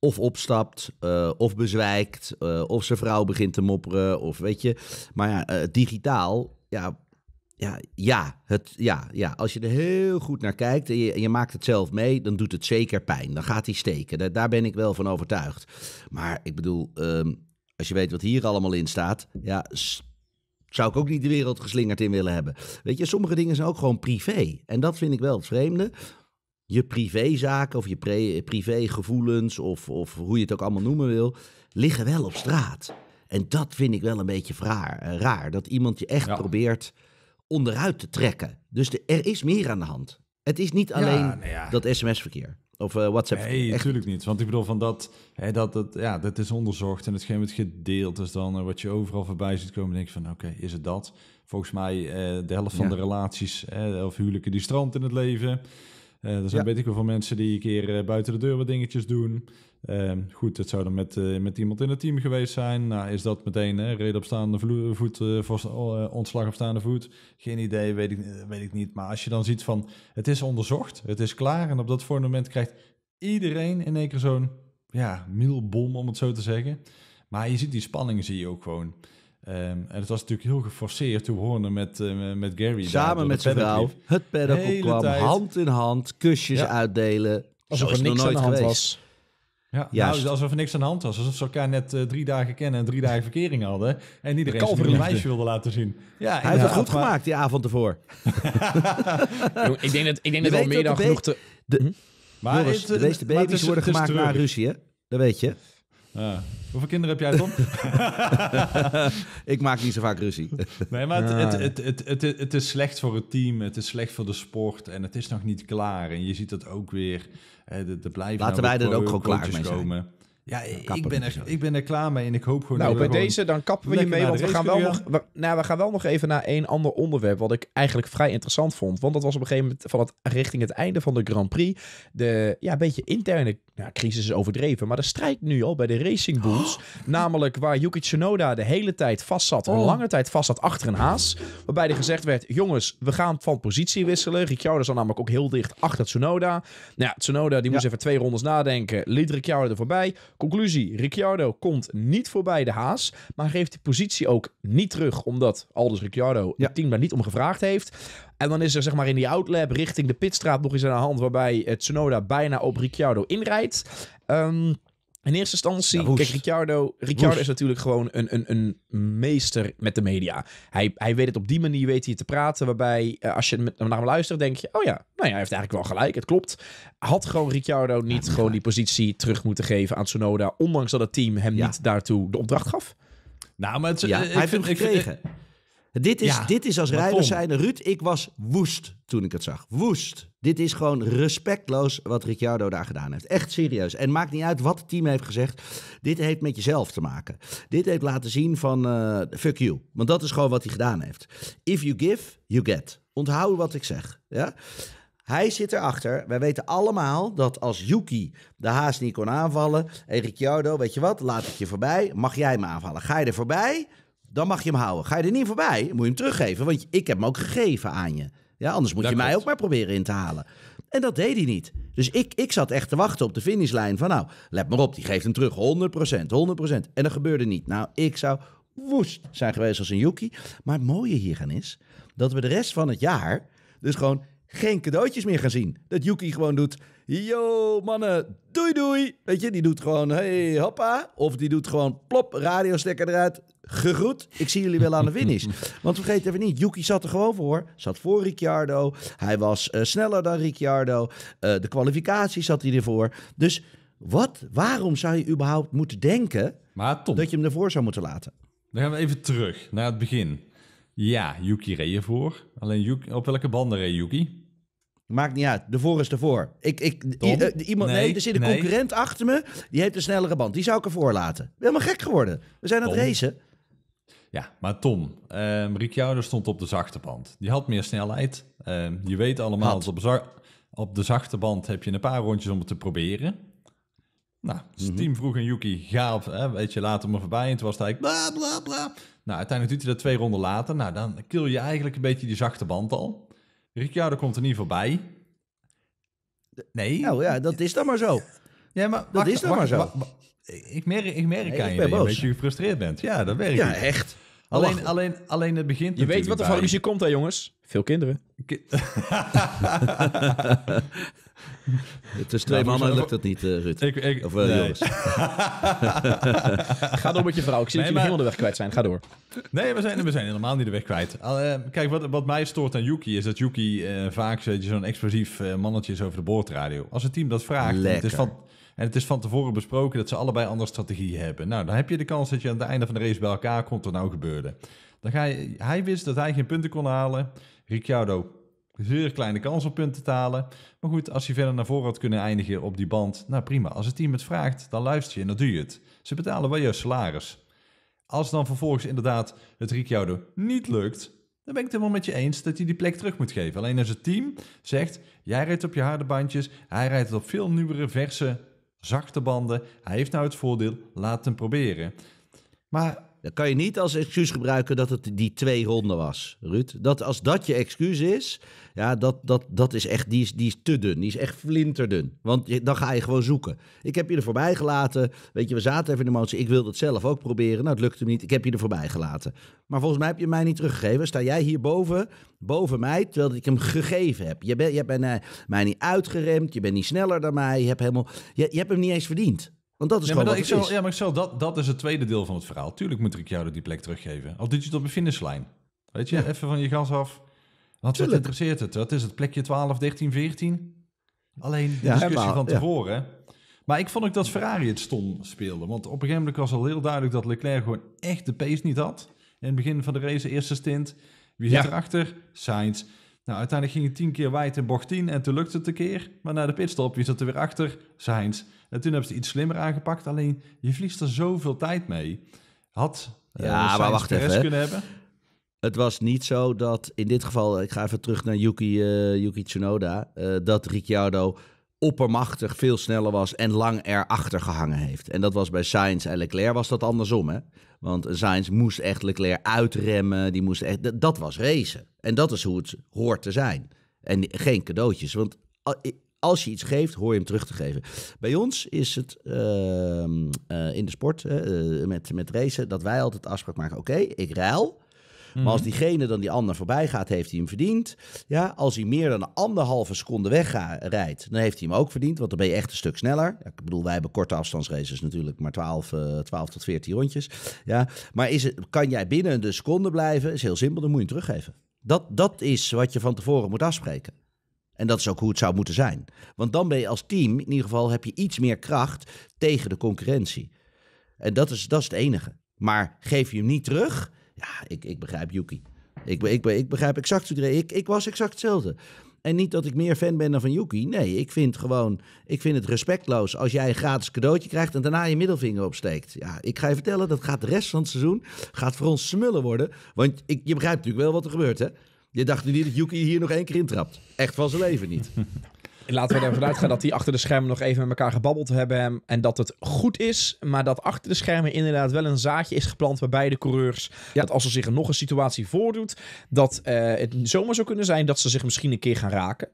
of opstapt, eh, of bezwijkt, eh, of zijn vrouw begint te mopperen, of weet je. Maar ja, eh, digitaal, ja, ja, ja, het, ja, ja, als je er heel goed naar kijkt en je, je, maakt het zelf mee, dan doet het zeker pijn. Dan gaat hij steken. Daar, ben ik wel van overtuigd. Maar ik bedoel, ehm, als je weet wat hier allemaal in staat, ja, zou ik ook niet de wereld geslingerd in willen hebben. Weet je, sommige dingen zijn ook gewoon privé. En dat vind ik wel het vreemde je privézaken of je privégevoelens of, of hoe je het ook allemaal noemen wil, liggen wel op straat. En dat vind ik wel een beetje raar. Eh, raar dat iemand je echt probeert onderuit te trekken. Dus er is meer aan de hand. Het is niet alleen nou dat sms-verkeer. Of eh, WhatsApp. Nee, natuurlijk niet. Want ik bedoel, van dat, hè, dat, dat, ja, dat is onderzocht en hetgeen wat gedeeld. Dus dan eh, wat je overal voorbij ziet komen, denk van oké, is het dat? Volgens mij de helft van de relaties of huwelijken die strand in het leven. Eh, er zijn ja. weet ik wel van mensen die een keer eh, buiten de deur wat dingetjes doen. Ehm, goed, het zou dan met, eh, met iemand in het team geweest zijn. Nou, is dat meteen hè, reden op staande voet, ontslag op staande voet? Geen idee, weet ik, weet ik niet. Maar als je dan ziet van, het is onderzocht, het is klaar. En op dat moment krijgt iedereen in één keer zo'n ja, mielbom, om het zo te zeggen. Maar je ziet die spanning, zie je ook gewoon. Ehm, en het was natuurlijk heel geforceerd toen we hoorden met, eh, met Gary. Samen met zijn vrouw. Het paddock kwam hand in hand, kusjes uitdelen. Alsof er niks aan de hand was. Ja, nou, alsof er niks aan de hand was. Alsof ze elkaar net eh, drie dagen kennen en drie dagen verkering hadden. En iedereen zijn een meisje wilde laten zien. Ja, Hij heeft het goed gemaakt die avond ervoor. ik denk dat, ik denk dat wel meer dan genoeg te... De, hm? maar de meeste baby's worden gemaakt naar ruzie, hè? Dat weet je. Ja, Hoeveel kinderen heb jij, Tom? ik maak niet zo vaak ruzie. nee, maar het, het, het, het, is slecht voor het team, het is slecht voor de sport en het is nog niet klaar. En je ziet dat ook weer. Er blijven Laten wij er ook gewoon klaar mee Komen. Ja, ik, ben er, ik ben er klaar mee en ik hoop gewoon... Nou, bij deze dan kappen we je mee want we gaan, wel nog, we, nou, we gaan wel nog even naar één ander onderwerp... wat ik eigenlijk vrij interessant vond. Want dat was op een gegeven moment van het, richting het einde van de Grand Prix... de ja, een beetje interne nou, crisis is overdreven... maar de strijd nu al bij de Racing Bulls... Oh. namelijk waar Yuki Tsunoda de hele tijd vast zat... Oh. lange tijd vast zat achter een haas... waarbij er gezegd werd... jongens, we gaan van positie wisselen. Ricciardo zat namelijk ook heel dicht achter Tsunoda. Nou ja, Tsunoda die moest even twee rondes nadenken. Liet Ricciardo er voorbij Conclusie, Ricciardo komt niet voorbij de Haas, maar geeft die positie ook niet terug, omdat Aldus Ricciardo ja. het team daar niet om gevraagd heeft. En dan is er zeg maar in die outlap richting de pitstraat nog eens aan de hand waarbij eh, Tsunoda bijna op Ricciardo inrijdt. Um, in eerste instantie, kijk, Ricciardo, Ricciardo is natuurlijk gewoon een, een, een meester met de media. Hij, hij weet het op die manier, weet hij te praten, waarbij eh, als je naar hem luistert, denk je, oh ja, nou ja, hij heeft eigenlijk wel gelijk, het klopt. Had gewoon Ricciardo niet gewoon die positie terug moeten geven aan Sonoda, ondanks dat het team hem niet daartoe de opdracht gaf? Nou, maar het, eh, ik hij heeft hem gekregen. Dit is, dit is als rijder zijn. Ruud, ik was woest toen ik het zag. Woest. Dit is gewoon respectloos wat Ricciardo daar gedaan heeft. Echt serieus. En maakt niet uit wat het team heeft gezegd. Dit heeft met jezelf te maken. Dit heeft laten zien van eh, fuck you. Want dat is gewoon wat hij gedaan heeft. If you give, you get. Onthoud wat ik zeg. Ja? Hij zit erachter. Wij weten allemaal dat als Yuki de haas niet kon aanvallen... en Ricciardo, weet je wat, laat ik je voorbij. Mag jij me aanvallen. Ga je er voorbij dan mag je hem houden. Ga je er niet voorbij, moet je hem teruggeven. Want ik heb hem ook gegeven aan je. Ja, anders moet je mij ook maar proberen in te halen. En dat deed hij niet. Dus ik, ik zat echt te wachten op de finishlijn van nou, let maar op, die geeft hem terug. 100%, 100%. En dat gebeurde niet. Nou, ik zou woest zijn geweest als een Yuki. Maar het mooie hieraan is dat we de rest van het jaar dus gewoon geen cadeautjes meer gaan zien. Dat Yuki gewoon doet, yo mannen, doei doei. Weet je, die doet gewoon, hey hoppa. Of die doet gewoon plop, stekker eruit, gegroet. Ik zie jullie wel aan de finish. Want vergeet even niet, Yuki zat er gewoon voor. Zat voor Ricciardo. Hij was eh, sneller dan Ricciardo. Eh, de kwalificatie zat hij ervoor. Dus wat, waarom zou je überhaupt moeten denken dat je hem ervoor zou moeten laten? Dan gaan we even terug naar het begin. Ja, Yuki reed voor. Alleen Yuki, op welke banden reed Yuki? Maakt niet uit. De voor is de voor. Ik, ik, eh, iemand, nee, er zit een concurrent achter me. Die heeft een snellere band. Die zou ik ervoor laten. Helemaal gek geworden. We zijn aan het racen. Ja, maar Tom, um, Ricciardo stond op de zachte band. Die had meer snelheid. Um, je weet allemaal, dat op, op, de zachte band heb je een paar rondjes om het te proberen. Nou, zijn dus mhm. team vroeg aan Yuki, ga op, hè, weet je, laat hem er voorbij. En toen was hij, bla bla bla. Nou, uiteindelijk doet hij dat twee ronden later. Nou, dan kill je eigenlijk een beetje die zachte band al. Ricciardo komt er niet voorbij. Nee. Nou ja, dat is dan maar zo. Ja, maar dat is dan maar zo ik merk, ik merk nee, aan je dat boos. je gefrustreerd bent. Ja, dat werkt. Ja, echt. Alleen, alleen, alleen, het begint Je weet wat er van je komt, hè, jongens? Veel kinderen. het is twee nou, mannen lukt dat niet, uh, Ruud. Ik, of uh, jongens. Ga door met je vrouw. Ik zie dat jullie helemaal de weg kwijt zijn. Ga door. Nee, we zijn, we zijn helemaal niet de weg kwijt. Eh, kijk, wat, wat mij stoort aan Yuki is dat Yuki vaak zo'n explosief mannetje is over de boordradio. Als het team dat vraagt, het is van en het is van tevoren besproken dat ze allebei andere strategieën hebben. Nou, dan heb je de kans dat je aan het einde van de race bij elkaar komt. Wat nou gebeurde. Dan ga je, hij wist dat hij geen punten kon halen. Ricciardo zeer kleine kans op punten te halen. Maar goed, als hij verder naar voren had kunnen eindigen op die band, nou prima. Als het team het vraagt, dan luister je en dan doe je het. Ze betalen wel je salaris. Als dan vervolgens inderdaad het Ricciardo niet lukt, dan ben ik het helemaal met je eens dat hij die plek terug moet geven. Alleen als het team zegt, jij rijdt op je harde bandjes, hij rijdt op veel nieuwere, verse zachte banden. Hij heeft nou het voordeel, laat hem proberen. Maar kan je niet als excuus gebruiken dat het die twee ronden was, Ruud. Dat als dat je excuus is, ja, dat, dat, dat is echt, die is, die is te dun. Die is echt flinterdun. Want je, dan ga je gewoon zoeken. Ik heb je er voorbij gelaten. Weet je, we zaten even in de motie. Ik wilde het zelf ook proberen. Nou, het lukte me niet. Ik heb je er voorbij gelaten. Maar volgens mij heb je mij niet teruggegeven. Sta jij hierboven, boven mij, terwijl ik hem gegeven heb. Je, bent je hebt mij, eh, mij niet uitgeremd. Je bent niet sneller dan mij. Je hebt, helemaal, je, je hebt hem niet eens verdiend. Want dat is nee, Ja, maar ik dat, dat is het tweede deel van het verhaal. Tuurlijk moet ik jou die plek teruggeven. Al doet je het op een finishlijn. Weet je, even van je gas af. Wat, het interesseert het? Dat is het? Plekje 12, 13, 14? Alleen de ja, discussie van tevoren. Maar ik vond ook dat Ferrari het stom speelde. Want op een gegeven moment was al heel duidelijk dat Leclerc gewoon echt de pace niet had. In het begin van de race, eerste stint. Wie zit erachter? Sainz. Nou, uiteindelijk ging het tien keer wijd in bocht 10 en toen lukte het een keer. Maar na de pitstop, wie zat er weer achter? Sainz. En toen hebben ze iets slimmer aangepakt. Alleen je verliest er zoveel tijd mee. Had uh, ja, maar wacht even, kunnen hebben. Het was niet zo dat in dit geval, ik ga even terug naar Yuki, uh, Yuki Tsunoda, eh, dat Ricciardo oppermachtig veel sneller was en lang erachter gehangen heeft. En dat was bij Sainz en Leclerc was dat andersom, hè? Want Sainz moest echt Leclerc uitremmen, die moest echt, dat was racen. En dat is hoe het hoort te zijn. En geen cadeautjes, want als je iets geeft, hoor je hem terug te geven. Bij ons is het ehm, eh, in de sport eh, met, met racen dat wij altijd afspraak maken. Oké, ik ruil. Maar mhm. als diegene dan die ander voorbij gaat, heeft hij hem verdiend. Ja, als hij meer dan een anderhalve seconde wegrijdt, dan heeft hij hem ook verdiend. Want dan ben je echt een stuk sneller. ik bedoel, wij hebben korte afstandsraces natuurlijk, maar 12, 12 eh, tot 14 rondjes. Ja, maar is het, kan jij binnen de seconde blijven? Is heel simpel, dan moet je hem teruggeven. Dat, dat is wat je van tevoren moet afspreken. En dat is ook hoe het zou moeten zijn. Want dan ben je als team, in ieder geval, heb je iets meer kracht tegen de concurrentie. En dat is, dat is het enige. Maar geef je hem niet terug? Ja, ik, ik begrijp Yuki. Ik, ik, ik begrijp exact iedereen. Ik, ik was exact hetzelfde. En niet dat ik meer fan ben dan van Yuki. Nee, ik vind gewoon, ik vind het respectloos als jij een gratis cadeautje krijgt en daarna je middelvinger opsteekt. Ja, ik ga je vertellen, dat gaat de rest van het seizoen, gaat voor ons smullen worden. Want ik, je begrijpt natuurlijk wel wat er gebeurt, hè? Je dacht nu niet dat Yuki hier nog één keer intrapt. Echt van zijn leven niet. Laten we ervan uitgaan dat die achter de schermen nog even met elkaar gebabbeld hebben. En dat het goed is. Maar dat achter de schermen inderdaad wel een zaadje is geplant. Waarbij de coureurs. Dat als er zich nog een situatie voordoet. Dat eh, het zomaar zou kunnen zijn dat ze zich misschien een keer gaan raken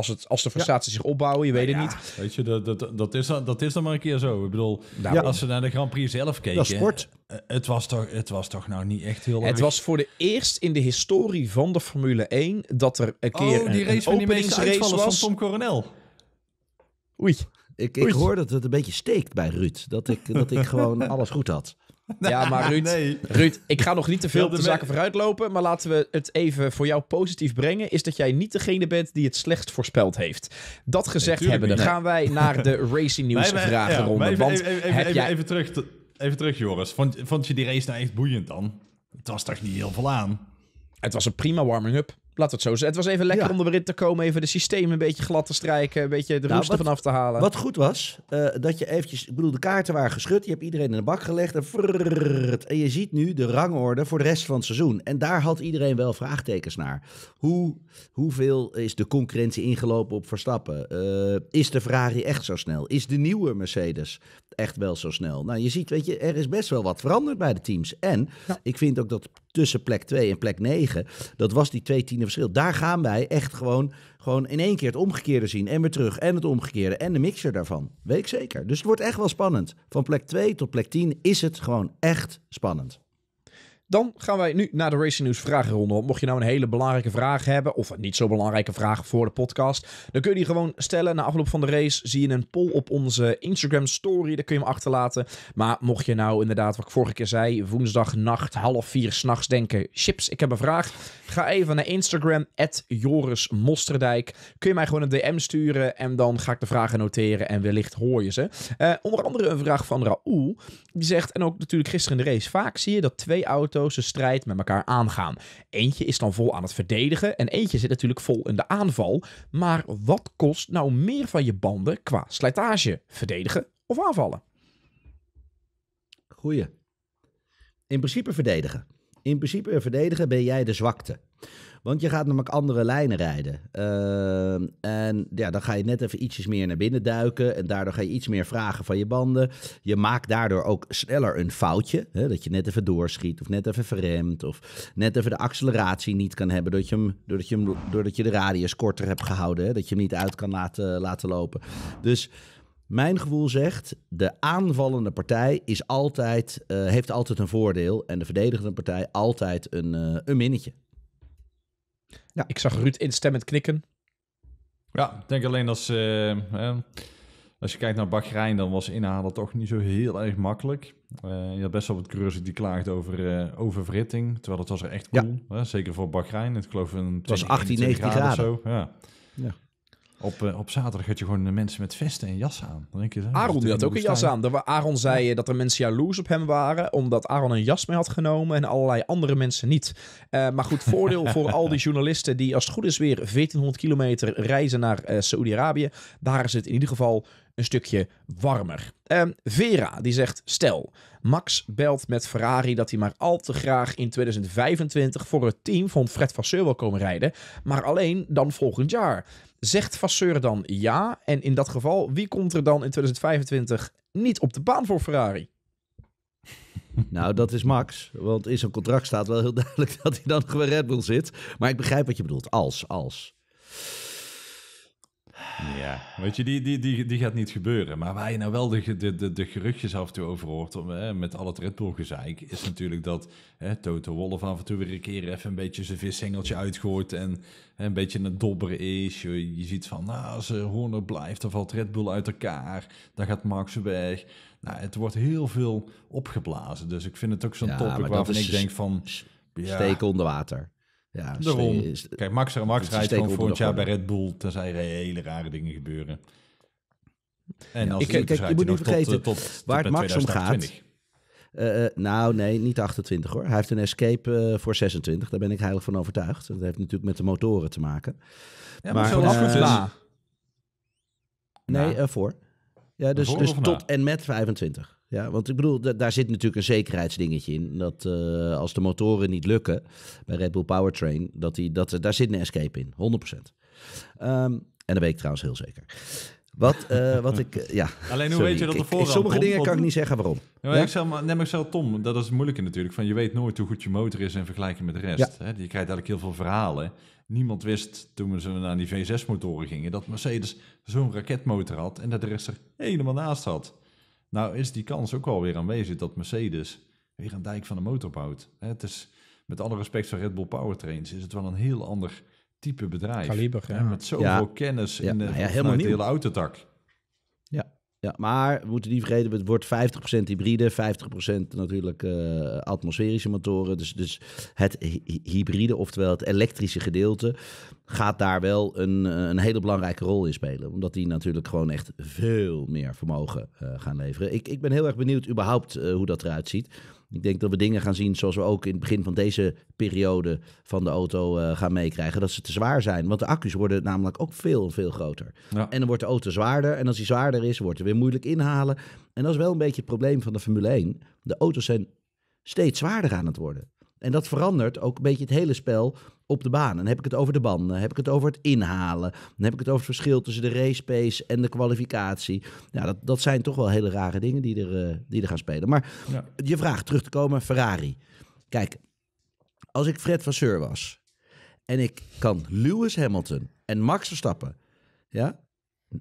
als, het, als de frustraties zich opbouwen, je nou weet het niet. Weet je, dat, dat, dat, is dan, dat is dan maar een keer zo. Ik bedoel, nou, als ze naar de Grand Prix zelf keken... Eh, eh, het was, toch, het was toch nou niet echt heel Het was voor de eerst in de historie van de Formule 1 dat er een keer oh, een, race was. van Tom Coronel. Oei. Ik, ik hoor dat het een beetje steekt bij Ruud. Dat ik, dat ik gewoon alles goed had. Ja, maar Ruud, Ruud, ik ga nog niet te veel op de zaken vooruitlopen. Maar laten we het even voor jou positief brengen. Is dat jij niet degene bent die het slechtst voorspeld heeft. Dat gezegd hebben, dan gaan wij naar de Racing News vragenronde. Ja, want even, even, even, jij... even, terug, even terug, Joris. Vond, vond je die race nou echt boeiend dan? Het was toch niet heel veel aan? Het was een prima warming-up. Laten het zo zijn. Het was even lekker om erin rit te komen. Even de systeem een beetje glad te strijken. Een beetje de nou, roest ervan af te halen. Wat goed was, uh, dat je eventjes... Ik bedoel, de kaarten waren geschud. Je hebt iedereen in de bak gelegd. En, en je ziet nu de rangorde voor de rest van het seizoen. En daar had iedereen wel vraagtekens naar. Hoe, hoeveel is de concurrentie ingelopen op Verstappen? Uh, is de Ferrari echt zo snel? Is de nieuwe Mercedes echt wel zo snel? Nou, je ziet, weet je, er is best wel wat veranderd bij de teams. En ik vind ook dat tussen plek 2 en plek 9. Dat was die twee tiende verschil. Daar gaan wij echt gewoon, gewoon in één keer het omgekeerde zien. En weer terug. En het omgekeerde. En de mixer daarvan. Weet ik zeker. Dus het wordt echt wel spannend. Van plek 2 tot plek 10 is het gewoon echt spannend. Dan gaan wij nu naar de Racing News vragenronde. mocht je nou een hele belangrijke vraag hebben, of een niet zo belangrijke vraag voor de podcast, dan kun je die gewoon stellen. Na afloop van de race zie je een poll op onze Instagram story, daar kun je hem achterlaten. Maar mocht je nou inderdaad, wat ik vorige keer zei, woensdagnacht half vier s'nachts denken, chips, ik heb een vraag. Ga even naar Instagram, Joris Mosterdijk. Kun je mij gewoon een DM sturen en dan ga ik de vragen noteren en wellicht hoor je ze. Eh, onder andere een vraag van Raoul, die zegt, en ook natuurlijk gisteren in de race, vaak zie je dat twee auto's strijd met elkaar aangaan. Eentje is dan vol aan het verdedigen en eentje zit natuurlijk vol in de aanval. Maar wat kost nou meer van je banden qua slijtage? Verdedigen of aanvallen? Goeie. In principe verdedigen. In principe verdedigen ben jij de zwakte. Want je gaat namelijk andere lijnen rijden. Ehm, en ja, dan ga je net even ietsjes meer naar binnen duiken. En daardoor ga je iets meer vragen van je banden. Je maakt daardoor ook sneller een foutje. Hè, dat je net even doorschiet of net even verremt. Of net even de acceleratie niet kan hebben. Doordat je, hem, doordat je, hem, doordat je de radius korter hebt gehouden. Hè, dat je hem niet uit kan laten, laten lopen. Dus mijn gevoel zegt, de aanvallende partij is altijd, eh, heeft altijd een voordeel. En de verdedigende partij altijd een, eh, een minnetje. Ja. Ik zag Ruud instemmend knikken. Ja, ik denk alleen als, uh, als je kijkt naar Bahrein, dan was inhalen toch niet zo heel erg makkelijk. je had best wel wat coureurs die klaagt over overvritting. Terwijl het was er echt cool. Zeker voor Bahrein. Het geloof een 18, 19 graden. graden. Of zo. Ja. ja. Op, eh, op zaterdag had je gewoon mensen met vesten en jassen aan. denk je, Aaron die had ook een jas aan. Aaron zei eh, dat er mensen jaloers op hem waren. Omdat Aaron een jas mee had genomen en allerlei andere mensen niet. Eh, maar goed, voordeel voor al die journalisten die als het goed is weer 1400 kilometer reizen naar saudi arabië Daar is het in ieder geval een stukje warmer. Ehm, Vera die zegt: Stel, Max belt met Ferrari dat hij maar al te graag in 2025 voor het team van Fred Vasseur wil komen rijden, maar alleen dan volgend jaar. Zegt Vasseur dan ja? En in dat geval, wie komt er dan in 2025 niet op de baan voor Ferrari? Nou, dat is Max. Want in zijn contract staat wel heel duidelijk dat hij dan gewoon Red Bull zit. Maar ik begrijp wat je bedoelt. Als, als. Ja, weet je, die, die, die, die gaat niet gebeuren. Maar waar je nou wel de, de, de, de geruchtjes af en toe over hoort, om, hè, met al het Red Bull gezeik, is natuurlijk dat hè, Toto Wolff af en toe weer een keer even een beetje zijn vissengeltje uitgooit en een beetje een dobberen is. Je, je, ziet van, nou, als Horner blijft, dan valt Red Bull uit elkaar, dan gaat Max weg. Nou, het wordt heel veel opgeblazen, dus ik vind het ook zo'n ja, topic waarvan ik denk van... Ja, steek onder water. Ja, Daarom. Kijk, Max, Max rijdt gewoon voor jaar bij Red Bull, tenzij er hele rare dingen gebeuren. En als ik, kijk, je moet niet vergeten eh, waar het Max om gaat. Eh, eh, nou, nee, niet 28 hoor. Hij heeft een escape voor 26. Daar ben ik heilig van overtuigd. Dat heeft natuurlijk met de motoren te maken. Ja, maar, zo uh, na. Nee, nou. ervoor. Ja, dus, voor dus tot en met 25. Ja, want ik bedoel, daar zit natuurlijk een zekerheidsdingetje in. Dat eh, als de motoren niet lukken bij Red Bull Powertrain, dat die, dat, daar zit een escape in, 100%. Um, ehm, en dat weet ik trouwens heel zeker. Wat, eh, wat ik, eh, ja. Alleen hoe weet je dat ervoor Sommige dingen kan ik niet zeggen waarom. Ja, Ik zou, maar, neem ik zo Tom, dat is moeilijk natuurlijk. Van, je weet nooit hoe goed je motor is in vergelijking met de rest. Je krijgt eigenlijk heel veel verhalen. Niemand wist toen we naar die V6-motoren gingen... dat Mercedes zo'n raketmotor had en dat de rest er helemaal naast had. Nou is die kans ook alweer aanwezig dat Mercedes weer een dijk van de motor bouwt. Het is, met alle respect voor Red Bull Powertrains, is het wel een heel ander type bedrijf. Kaliber, Met zoveel kennis in de hele autotak. Ja, maar we moeten niet vergeten, het wordt 50% hybride, 50% natuurlijk eh, atmosferische motoren. Dus, dus het hybride, oftewel het elektrische gedeelte, gaat daar wel een, eh, een hele belangrijke rol in spelen. Omdat die natuurlijk gewoon echt veel meer vermogen eh, gaan leveren. Ik, ik ben heel erg benieuwd überhaupt hoe dat eruit ziet. Ik denk dat we dingen gaan zien zoals we ook in het begin van deze periode van de auto eh, gaan meekrijgen. Dat ze te zwaar zijn. Want de accu's worden namelijk ook veel, veel groter. En dan wordt de auto zwaarder. En als die zwaarder is, wordt er weer moeilijk inhalen. En dat is wel een beetje het probleem van de Formule 1. De auto's zijn steeds zwaarder aan het worden. En dat verandert ook een beetje het hele spel op de baan. Dan heb ik het over de banden, heb ik het over het inhalen, dan heb ik het over het verschil tussen de race pace en de kwalificatie. Ja, dat, dat zijn toch wel hele rare dingen die er, eh, die er gaan spelen. Maar je vraag terug te komen, Ferrari. Kijk, als ik Fred Vasseur was en ik kan Lewis Hamilton en Max Verstappen ja,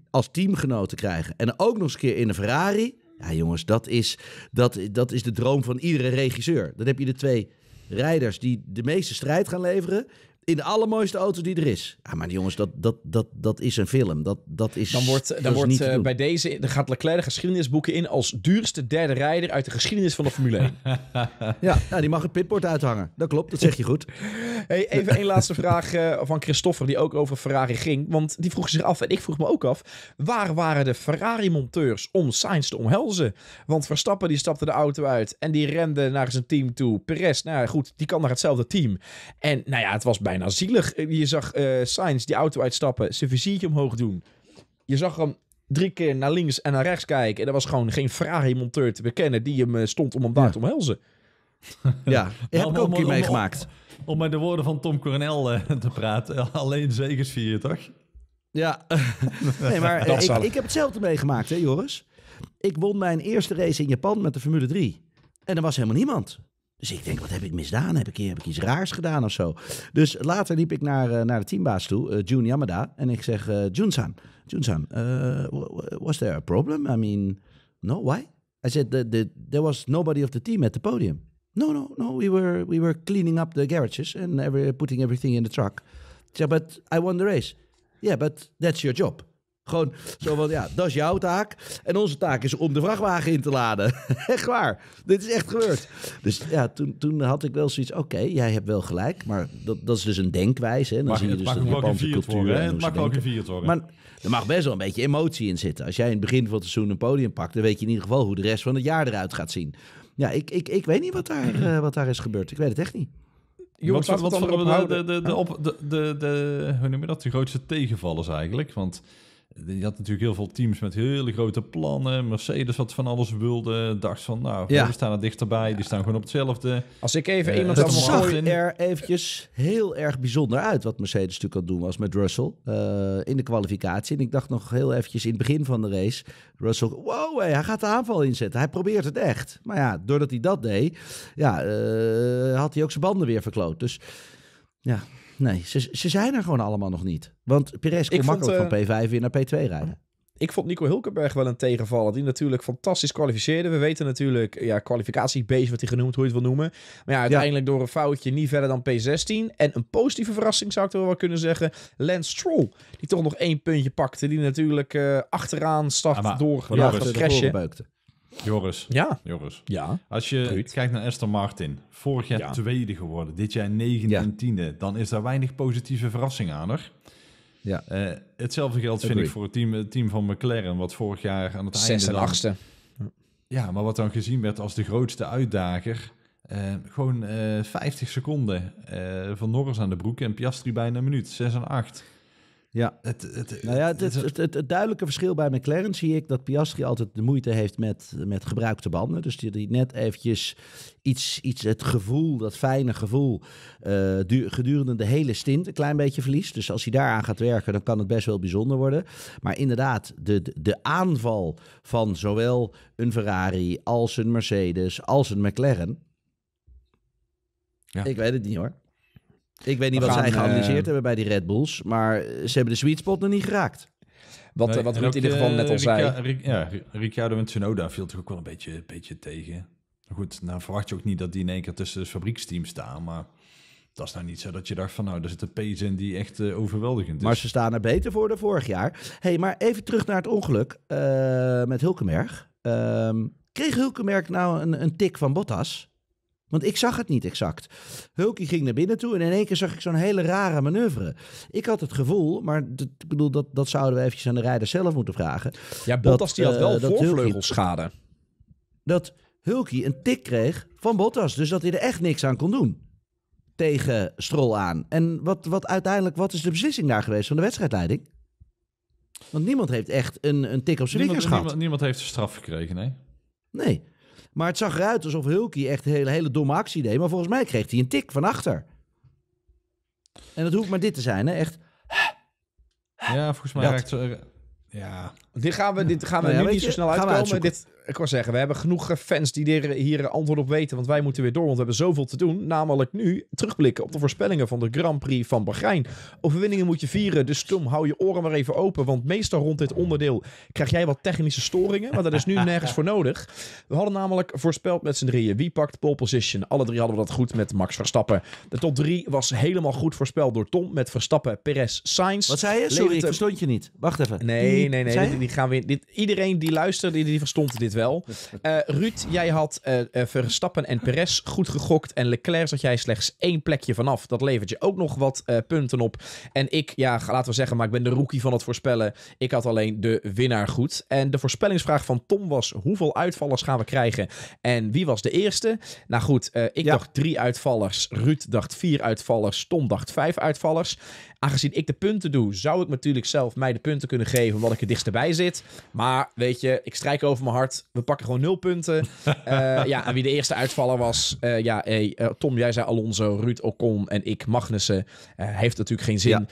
als teamgenoten krijgen en ook nog eens een keer in een Ferrari. Ja, jongens, dat is, dat, dat is de droom van iedere regisseur. Dan heb je de twee rijders die de meeste strijd gaan leveren, in de allermooiste auto die er is. Ja, maar die jongens, dat, dat, dat, dat is een film. Dat, dat is, dan wordt, dan, dus wordt eh, bij deze, dan gaat Leclerc de geschiedenisboeken in als duurste derde rijder uit de geschiedenis van de Formule 1. ja, nou, die mag het pitbord uithangen. Dat klopt, dat zeg je goed. hey, even één laatste vraag eh, van Christoffer, die ook over Ferrari ging. Want die vroeg zich af, en ik vroeg me ook af, waar waren de Ferrari-monteurs om Sainz te omhelzen? Want Verstappen die stapte de auto uit en die rende naar zijn team toe. Perez, nou goed, die kan naar hetzelfde team. En nou ja, het was bijna bijna zielig. Eh, je zag uh, Sainz die auto uitstappen, zijn viziertje omhoog doen. Je zag hem drie keer naar links en naar rechts kijken. En er was gewoon geen Ferrari-monteur te bekennen die hem eh, stond om hem daar te omhelzen. ja, heb ook hier meegemaakt. Om, om met de woorden van Tom Coronel te praten, alleen zegers vier, toch? Ja, nee, maar ik, ik, heb hetzelfde meegemaakt, hè, Joris. Ik won mijn eerste race in Japan met de Formule 3. En er was helemaal niemand. Dus ik denk, wat heb ik misdaan? Heb ik, heb ik iets raars gedaan of zo? Dus later liep ik naar, eh, naar de teambaas toe, uh, eh, Jun Yamada. En ik zeg, uh, eh, Jun-san, was there a problem? I mean, no, why? I said, the, the, there was nobody of the team at the podium. No, no, no, we were, we were cleaning up the garages and every, putting everything in the truck. yeah but I won the race. Yeah, but that's your job. Gewoon zo van, ja, dat is jouw taak. En onze taak is om de vrachtwagen in te laden. echt waar. Dit is echt gebeurd. Dus ja, toen, toen had ik wel zoiets, oké, jij hebt wel gelijk. Maar dat, dat is dus een denkwijze. Hè. Dan zie je dus de Japanse cultuur. Worden, het mag ook gevierd worden. Maar er mag best wel een beetje emotie in zitten. Als jij in het begin van het seizoen een podium pakt... dan weet je in ieder geval hoe de rest van het jaar eruit gaat zien. Ja, ik, ik, ik weet niet wat daar, eh, wat daar is gebeurd. Ik weet het echt niet. Jongens, wat, wat, wat de, de, de, de, op, de, de, de, hoe noem je dat? De grootste tegenvallers eigenlijk. Want je had natuurlijk heel veel teams met hele grote plannen. Mercedes wat van alles wilde. Dacht van, nou, ja. we staan er dichterbij. Die staan gewoon op hetzelfde. Als ik even uh, iemand... Dat zag in. er eventjes heel erg bijzonder uit... wat Mercedes natuurlijk had doen was met Russell. Eh, in de kwalificatie. En ik dacht nog heel eventjes in het begin van de race... Russell, wow, hij gaat de aanval inzetten. Hij probeert het echt. Maar ja, doordat hij dat deed... Ja, eh, had hij ook zijn banden weer verkloot. Dus ja, Nee, ze, ze zijn er gewoon allemaal nog niet. Want Perez kon makkelijk van eh, P5 weer naar P2 rijden. Ik vond Nico Hulkenberg wel een tegenvaller. Die natuurlijk fantastisch kwalificeerde. We weten natuurlijk, ja, kwalificatiebeest wat hij genoemd, hoe je het wil noemen. Maar ja, uiteindelijk door een foutje niet verder dan P16. En een positieve verrassing zou ik er wel kunnen zeggen. Lance Stroll, die toch nog één puntje pakte. Die natuurlijk uh, achteraan stapt ja, door ja, Joris. Ja. Joris. Ja. Als je kijkt naar Aston Martin, vorig jaar tweede geworden, dit jaar en ja. dan is daar weinig positieve verrassing aan er. Ja. Eh, hetzelfde geldt vind ik voor het team, het team van McLaren, wat vorig jaar aan het Zes einde... Zes en dan, Ja, maar wat dan gezien werd als de grootste uitdager, eh, gewoon uh, eh, 50 seconden van Norris aan de broek en Piastri bijna een minuut, 6 en 8. Ja. Het, het, nou ja, het, het, het, duidelijke verschil bij McLaren zie ik dat Piastri altijd de moeite heeft met, met gebruikte banden. Dus die, die net eventjes iets, iets, het gevoel, dat fijne gevoel, eh, gedurende de hele stint een klein beetje verliest. Dus als hij daaraan gaat werken, dan kan het best wel bijzonder worden. Maar inderdaad, de, de, de aanval van zowel een Ferrari als een Mercedes als een McLaren. Ja. Ik weet het niet hoor. Ik weet niet wat zij eh, geanalyseerd hebben bij die Red Bulls, maar ze hebben de sweet spot nog niet geraakt. Wat, nee, eh, wat Ruud in ieder geval net al Rica, eh, zei. ja, Ricciardo en Tsunoda viel toch ook wel een beetje, beetje tegen. Goed, nou verwacht je ook niet dat die in één keer tussen het fabrieksteam staan, maar dat is nou niet zo dat je dacht van nou, daar zit een pace in die echt overweldigend is. Maar ze staan er beter voor dan vorig jaar. hey, maar even terug naar het ongeluk met Hulkenberg. Ehm, kreeg Hulkenberg nou een, een tik van Bottas? Want ik zag het niet exact. Hulkie ging naar binnen toe en in één keer zag ik zo'n hele rare manoeuvre. Ik had het gevoel, maar ik bedoel, dat, dat zouden we eventjes aan de rijder zelf moeten vragen. Ja, Bottas die had wel uh, voorvleugelschade. Dat, dat Hulkie een tik kreeg van Bottas, dus dat hij er echt niks aan kon doen. Tegen Strol aan. En wat, wat uiteindelijk, wat is de beslissing daar geweest van de wedstrijdleiding? Want niemand heeft echt een, een tik op zijn vingers gehad. Niemand, niemand heeft een straf gekregen, nee. Nee. Maar het zag eruit alsof Hulkie echt een hele, hele domme actie deed. Maar volgens mij kreeg hij een tik van achter. En dat hoeft maar dit te zijn, hè? Echt. Ja, volgens mij raakt Ja. Dit gaan we, dit gaan we nou nu niet zo snel uitkomen. Dit, ik wil zeggen, we hebben genoeg eh, fans die hier een eh, antwoord op weten. Want wij moeten weer door, want we hebben zoveel te doen. Namelijk nu terugblikken op de voorspellingen van de Grand Prix van Bahrein. Overwinningen moet je vieren, dus Tom, hou je oren maar even open. Want meestal rond dit onderdeel krijg jij wat technische storingen. Maar dat is nu nergens voor nodig. We hadden namelijk voorspeld met z'n drieën. Wie pakt pole position? Alle drie hadden we dat goed met Max Verstappen. De top drie was helemaal goed voorspeld door Tom. Met Verstappen, Perez, Sainz. Wat zei je? Sorry, ik verstond je niet. Wacht even. Nee, nee, nee. die gaan dit, iedereen die luisterde, die verstond dit wel. Eh, Ruud, jij had uh, Verstappen en Perez goed gegokt. En Leclerc zat jij slechts één plekje vanaf. Dat levert je ook nog wat punten op. En ik, ja, laten we zeggen, maar ik ben de rookie van het voorspellen. Ik had alleen de winnaar goed. En de voorspellingsvraag van Tom was: hoeveel uitvallers gaan we krijgen? En wie was de eerste? Nou goed, ik dacht drie uitvallers. Ruud dacht vier uitvallers. Tom dacht vijf uitvallers. Aangezien ik de punten doe, zou ik natuurlijk zelf mij de punten kunnen geven omdat ik er erbij zit. Maar weet je, ik strijk over mijn hart. We pakken gewoon nul punten. Eh, ja, en wie de eerste uitvaller was, eh, ja, hey, eh, Tom, jij zei Alonso, Ruud Ocon en ik, Magnussen. heeft natuurlijk geen zin.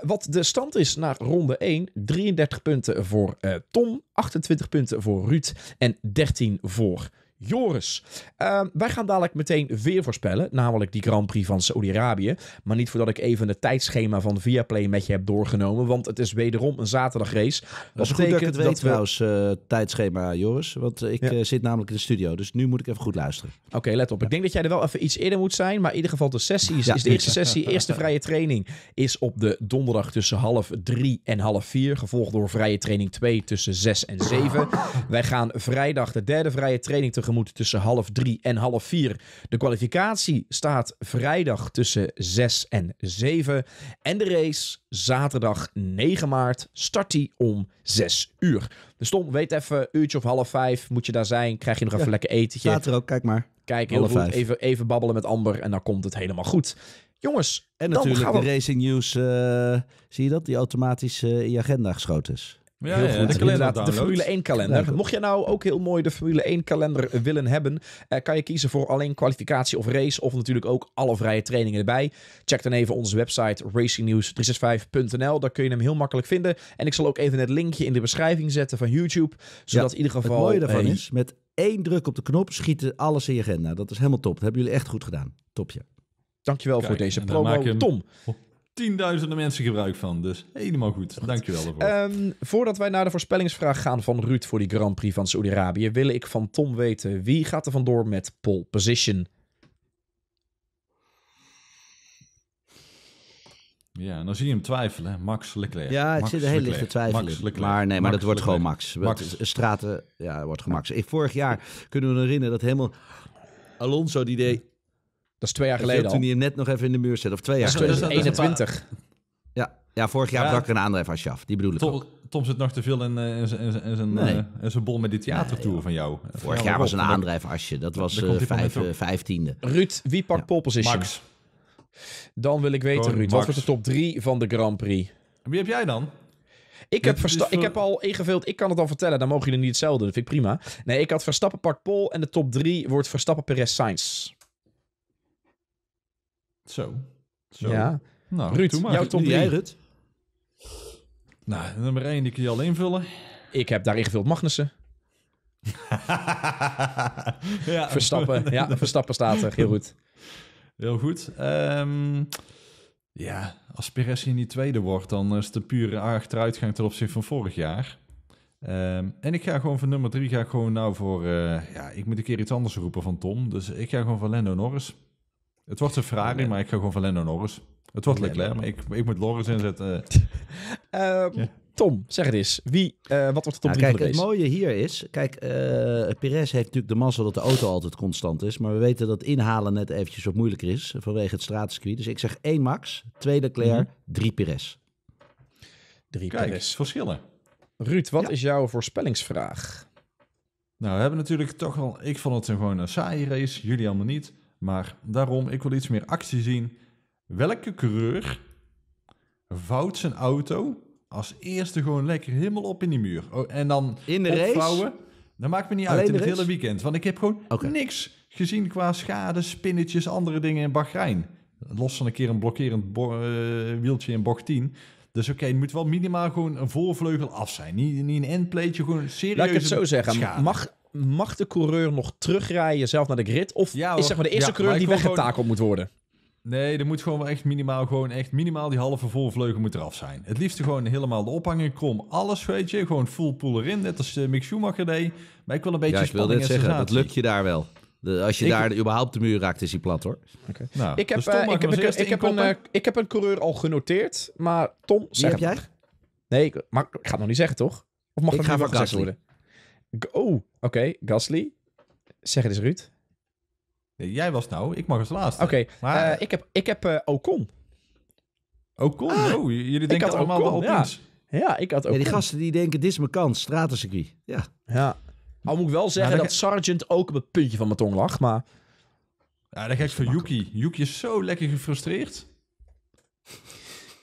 wat de stand is na ronde 1, 33 punten voor Tom, 28 punten voor Ruud en 13 voor Joris. Ehm, wij gaan dadelijk meteen weer voorspellen, namelijk die Grand Prix van Saudi-Arabië. Maar niet voordat ik even het tijdschema van Viaplay met je heb doorgenomen, want het is wederom een zaterdagrace. Dat, is goed dat ik het weet we... Eh, tijdschema Joris, want ik eh, zit namelijk in de studio, dus nu moet ik even goed luisteren. Oké, let op. Ik denk dat jij er wel even iets eerder moet zijn, maar in ieder geval de sessie is, de eerste sessie, eerste vrije training is op de donderdag tussen half drie en half vier, gevolgd door vrije training 2 tussen zes en zeven. Wij gaan vrijdag de derde vrije training terug tegemoet tussen half drie en half vier. De kwalificatie staat vrijdag tussen zes en zeven. En de race zaterdag 9 maart start die om zes uur. Dus Tom, weet even, uurtje of half vijf moet je daar zijn. Krijg je nog even lekker etentje. Later ook, kijk maar. Kijk, even, even babbelen met Amber en dan komt het helemaal goed. Jongens, en natuurlijk we... de Racing News. Eh, zie je dat? Die automatisch eh, in je agenda geschoten is. Ja, heel de kalender Formule 1 kalender. Mocht je nou ook heel mooi de Formule 1 kalender eh, willen hebben, eh, kan je kiezen voor alleen kwalificatie of race of natuurlijk ook alle vrije trainingen erbij. Check dan even onze website racingnews365.nl. Daar kun je hem heel makkelijk vinden. En ik zal ook even het linkje in de beschrijving zetten van YouTube, zodat in ieder geval... Het mooie ervan is, met één druk op de knop schieten alles in je agenda. Dat is helemaal top. Dat hebben jullie echt goed gedaan. Topje. Dankjewel Kijk, voor deze promo. Tom, tienduizenden mensen gebruik van. Dus helemaal goed. Dankjewel daarvoor. Um, voordat wij naar de voorspellingsvraag gaan van Ruud voor die Grand Prix van Saudi-Arabië, wil ik van Tom weten wie gaat er vandoor met pole position? Ja, dan zie je hem twijfelen. Max Leclerc. Ja, het Max zit een hele lichte twijfel Maar nee, maar dat wordt gewoon Max. Max. Straten, ja, wordt gemaakt. Vorig jaar kunnen we herinneren dat helemaal... Alonso die deed dat is twee jaar geleden. Toen hij hem net nog even in de muur zit, of twee jaar geleden. 2021. Ja, ja, vorig jaar brak er een aandrijf af. af. Die bedoel ik Tom, Tom zit nog te veel in, eh, eh, in, zijn, bol met die theatertour van jou. Vorig jaar was een aandrijfasje. Dat was uh, 15 uh, vijftiende. Ruud, wie pakt ja. pole Max. Dan wil ik weten, Ruud, wat wordt de top drie van de Grand Prix? Wie heb jij dan? Ik heb, voor... ik heb al ingeveeld, ik kan het al vertellen, dan mogen jullie niet hetzelfde. Dat vind ik prima. Nee, ik had Verstappen Pak Pol en de top 3 wordt Verstappen Perez Sainz. Zo. Zo. Ja. Nou, Ruud, maar. jouw Ruud? Nou, nummer 1 die kun je al invullen. Ik heb daar ingevuld Magnussen. ja. Verstappen. Ja, Verstappen staat er. Heel goed. Heel goed. Ehm, ja, als Perez hier niet tweede wordt, dan is de pure achteruitgang ten opzichte van vorig jaar. Ehm, en ik ga gewoon voor nummer drie, ga ik gewoon nou voor... Eh, ja, ik moet een keer iets anders roepen van Tom. Dus ik ga gewoon voor Lando Norris. Het wordt een Ferrari, maar ik ga gewoon van Lando Norris. Het wordt Leclerc, maar ik, ik moet Norris inzetten. Ehm, Tom, zeg het eens. Wie, uh, wat wordt de top nou, kijk, Het mooie hier is, kijk, uh, heeft natuurlijk de massa dat de auto altijd constant is. Maar we weten dat inhalen net eventjes wat moeilijker is vanwege het straatcircuit. Dus ik zeg 1 Max, 2 Leclerc, 3 mm Perez. 3 kijk, Perez. verschillen. Ruud, wat is jouw voorspellingsvraag? Nou, we hebben natuurlijk toch wel... Ik vond het gewoon een saaie race, jullie allemaal niet. Maar daarom, ik wil iets meer actie zien. Welke coureur vouwt zijn auto als eerste gewoon lekker helemaal op in die muur? Oh, en dan in de race? Dat maakt me niet uit in het hele weekend. Want ik heb gewoon niks gezien qua schade, spinnetjes, andere dingen in Bahrein. Los van een keer een blokkerend eh, wieltje in bocht 10. Dus oké, het moet wel minimaal gewoon een voorvleugel af zijn. Niet, niet een endplateje, gewoon serieus Laat ik het zo zeggen. Mag, mag de coureur nog terugrijden zelf naar de grid? Of is zeg maar de eerste coureur die weggetakeld moet worden? Nee, er moet gewoon wel echt minimaal, gewoon echt minimaal die halve volvleugel moet eraf zijn. Het liefst gewoon helemaal de ophanging krom, alles weet je. Gewoon full pool erin, net als eh, Mick Schumacher deed. Maar ik wil een beetje ja, ik wil zeggen, dat lukt je daar wel. De, als je daar überhaupt de muur raakt, is hij plat hoor. Nou, ik, heb, dus eh, ik, heb, een, eh, ik, een, coureur al genoteerd, maar Tom, zeg heb jij? Nee, maar ik ga het nog niet zeggen toch? Of mag ik dat ga van worden? Oh, oké. Gasly. Zeg het eens, Ruud. Jij was nou, ik mag als laatste. Oké, maar... Eh, ik heb, ik heb uh, Ocon. Ocon? Ah, oh, jullie denken allemaal wel op. Ja. ik had ook. Ja, die gasten die denken, dit is mijn kans, stratencircuit. Ja. ja. Al moet ik wel zeggen nou, dat, Sergeant Sargent ook op het puntje van mijn tong lag, maar... Ja, dat gek voor Yuki. Yuki is zo lekker gefrustreerd.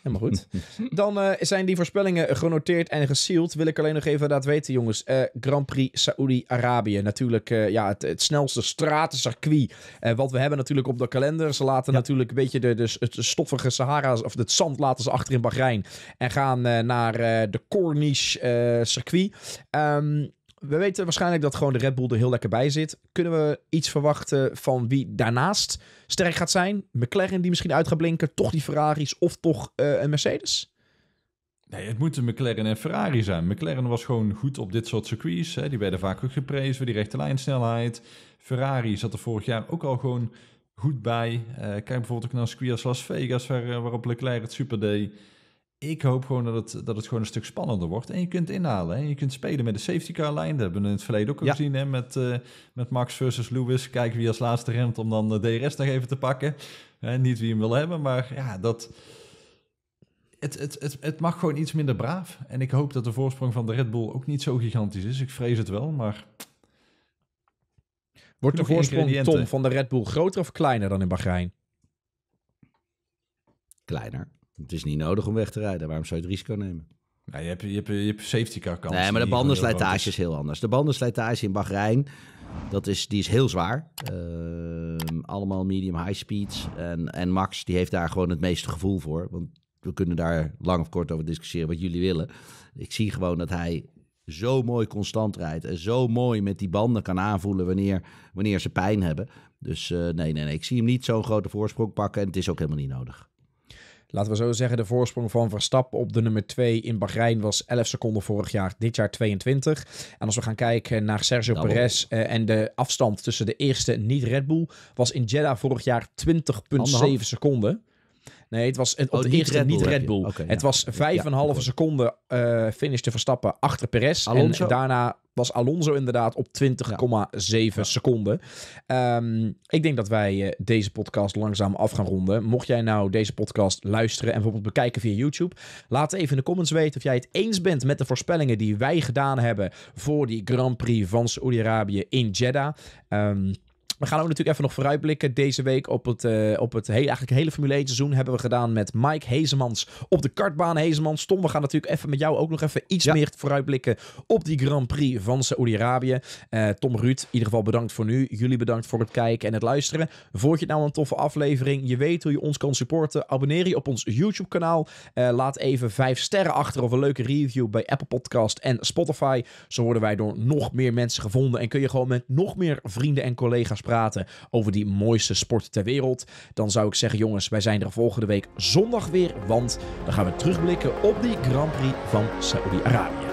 Helemaal goed. Dan eh, zijn die voorspellingen genoteerd en gesield. Wil ik alleen nog even dat weten, jongens. Eh, Grand Prix Saoedi-Arabië. Natuurlijk eh, ja, het, het, snelste stratencircuit. wat we hebben natuurlijk op de kalender. Ze laten natuurlijk een beetje de, het stoffige Sahara... of het zand laten ze achter in Bahrein. En gaan naar de Corniche circuit. Um, we weten waarschijnlijk dat gewoon de Red Bull er heel lekker bij zit. Kunnen we iets verwachten van wie daarnaast sterk gaat zijn? McLaren die misschien uit gaat blinken, toch die Ferraris of toch eh, een Mercedes? Nee, het moeten McLaren en Ferrari zijn. McLaren was gewoon goed op dit soort circuits. Hè. Die werden vaak ook geprezen voor die rechte lijnsnelheid. Ferrari zat er vorig jaar ook al gewoon goed bij. Eh, kijk bijvoorbeeld ook naar een circuit als Las Vegas, waar, eh, waarop Leclerc het super deed ik hoop gewoon dat het, dat het gewoon een stuk spannender wordt. En je kunt inhalen. En je kunt spelen met de safety car line. Dat hebben we in het verleden ook al gezien. Hè? Met, eh, met Max versus Lewis. Kijken wie als laatste remt om dan de DRS nog even te pakken. En niet wie hem wil hebben. Maar ja, dat... Het, het, het, het mag gewoon iets minder braaf. En ik hoop dat de voorsprong van de Red Bull ook niet zo gigantisch is. Ik vrees het wel, maar... Wordt de voorsprong, Tom, van de Red Bull groter of kleiner dan in Bahrein? Kleiner. Het is niet nodig om weg te rijden. Waarom zou je het risico nemen? je, hebt, je, hebt, je hebt safety car kans. Nee, maar de bandenslijtage dus- is heel anders. De bandenslijtage in Bahrein, dat is, die is heel zwaar. Ehm, allemaal medium high speeds. En, en Max die heeft daar gewoon het meeste gevoel voor. Want we kunnen daar lang of kort over discussiëren wat jullie willen. Ik zie gewoon dat hij zo mooi constant rijdt. En zo mooi met die banden kan aanvoelen wanneer, wanneer ze pijn hebben. Dus eh, nee, nee, nee. Ik zie hem niet zo'n grote voorsprong pakken. En het is ook helemaal niet nodig laten we zo zeggen, de voorsprong van Verstappen op de nummer 2 in Bahrein was 11 seconden vorig jaar, dit jaar 22. En als we gaan kijken naar Sergio Perez eh, en de afstand tussen de eerste niet Red Bull, was in Jeddah vorig jaar 20,7 seconden. Nee, het was oh, op de eerste niet Red Bull. het was vijf ja, en een seconde eh, finish te verstappen achter Perez. Alonso? En daarna was Alonso inderdaad op 20,7 seconden. Ehm, ik denk dat wij eh, deze podcast langzaam af gaan ronden. Mocht jij nou deze podcast luisteren en bijvoorbeeld bekijken via YouTube, laat even in de comments weten of jij het eens bent met de voorspellingen die wij gedaan hebben voor die Grand Prix van saudi arabië in Jeddah. Um, we gaan ook natuurlijk even nog vooruitblikken deze week op het, eh, op het hele, eigenlijk hele Formule seizoen. Hebben we gedaan met Mike Hezemans op de kartbaan. Hezemans, Tom, we gaan natuurlijk even met jou ook nog even iets meer vooruitblikken op die Grand Prix van Saoedi-Arabië. Eh, Tom Ruud, in ieder geval bedankt voor nu. Jullie bedankt voor het kijken en het luisteren. Vond je het nou een toffe aflevering? Je weet hoe je ons kan supporten. Abonneer je op ons YouTube kanaal. Eh, laat even vijf sterren achter of een leuke review bij Apple Podcast en Spotify. Zo worden wij door nog meer mensen gevonden en kun je gewoon met nog meer vrienden en collega's praten over die mooiste sport ter wereld, dan zou ik zeggen jongens, wij zijn er volgende week zondag weer, want dan gaan we terugblikken op die Grand Prix van saudi arabië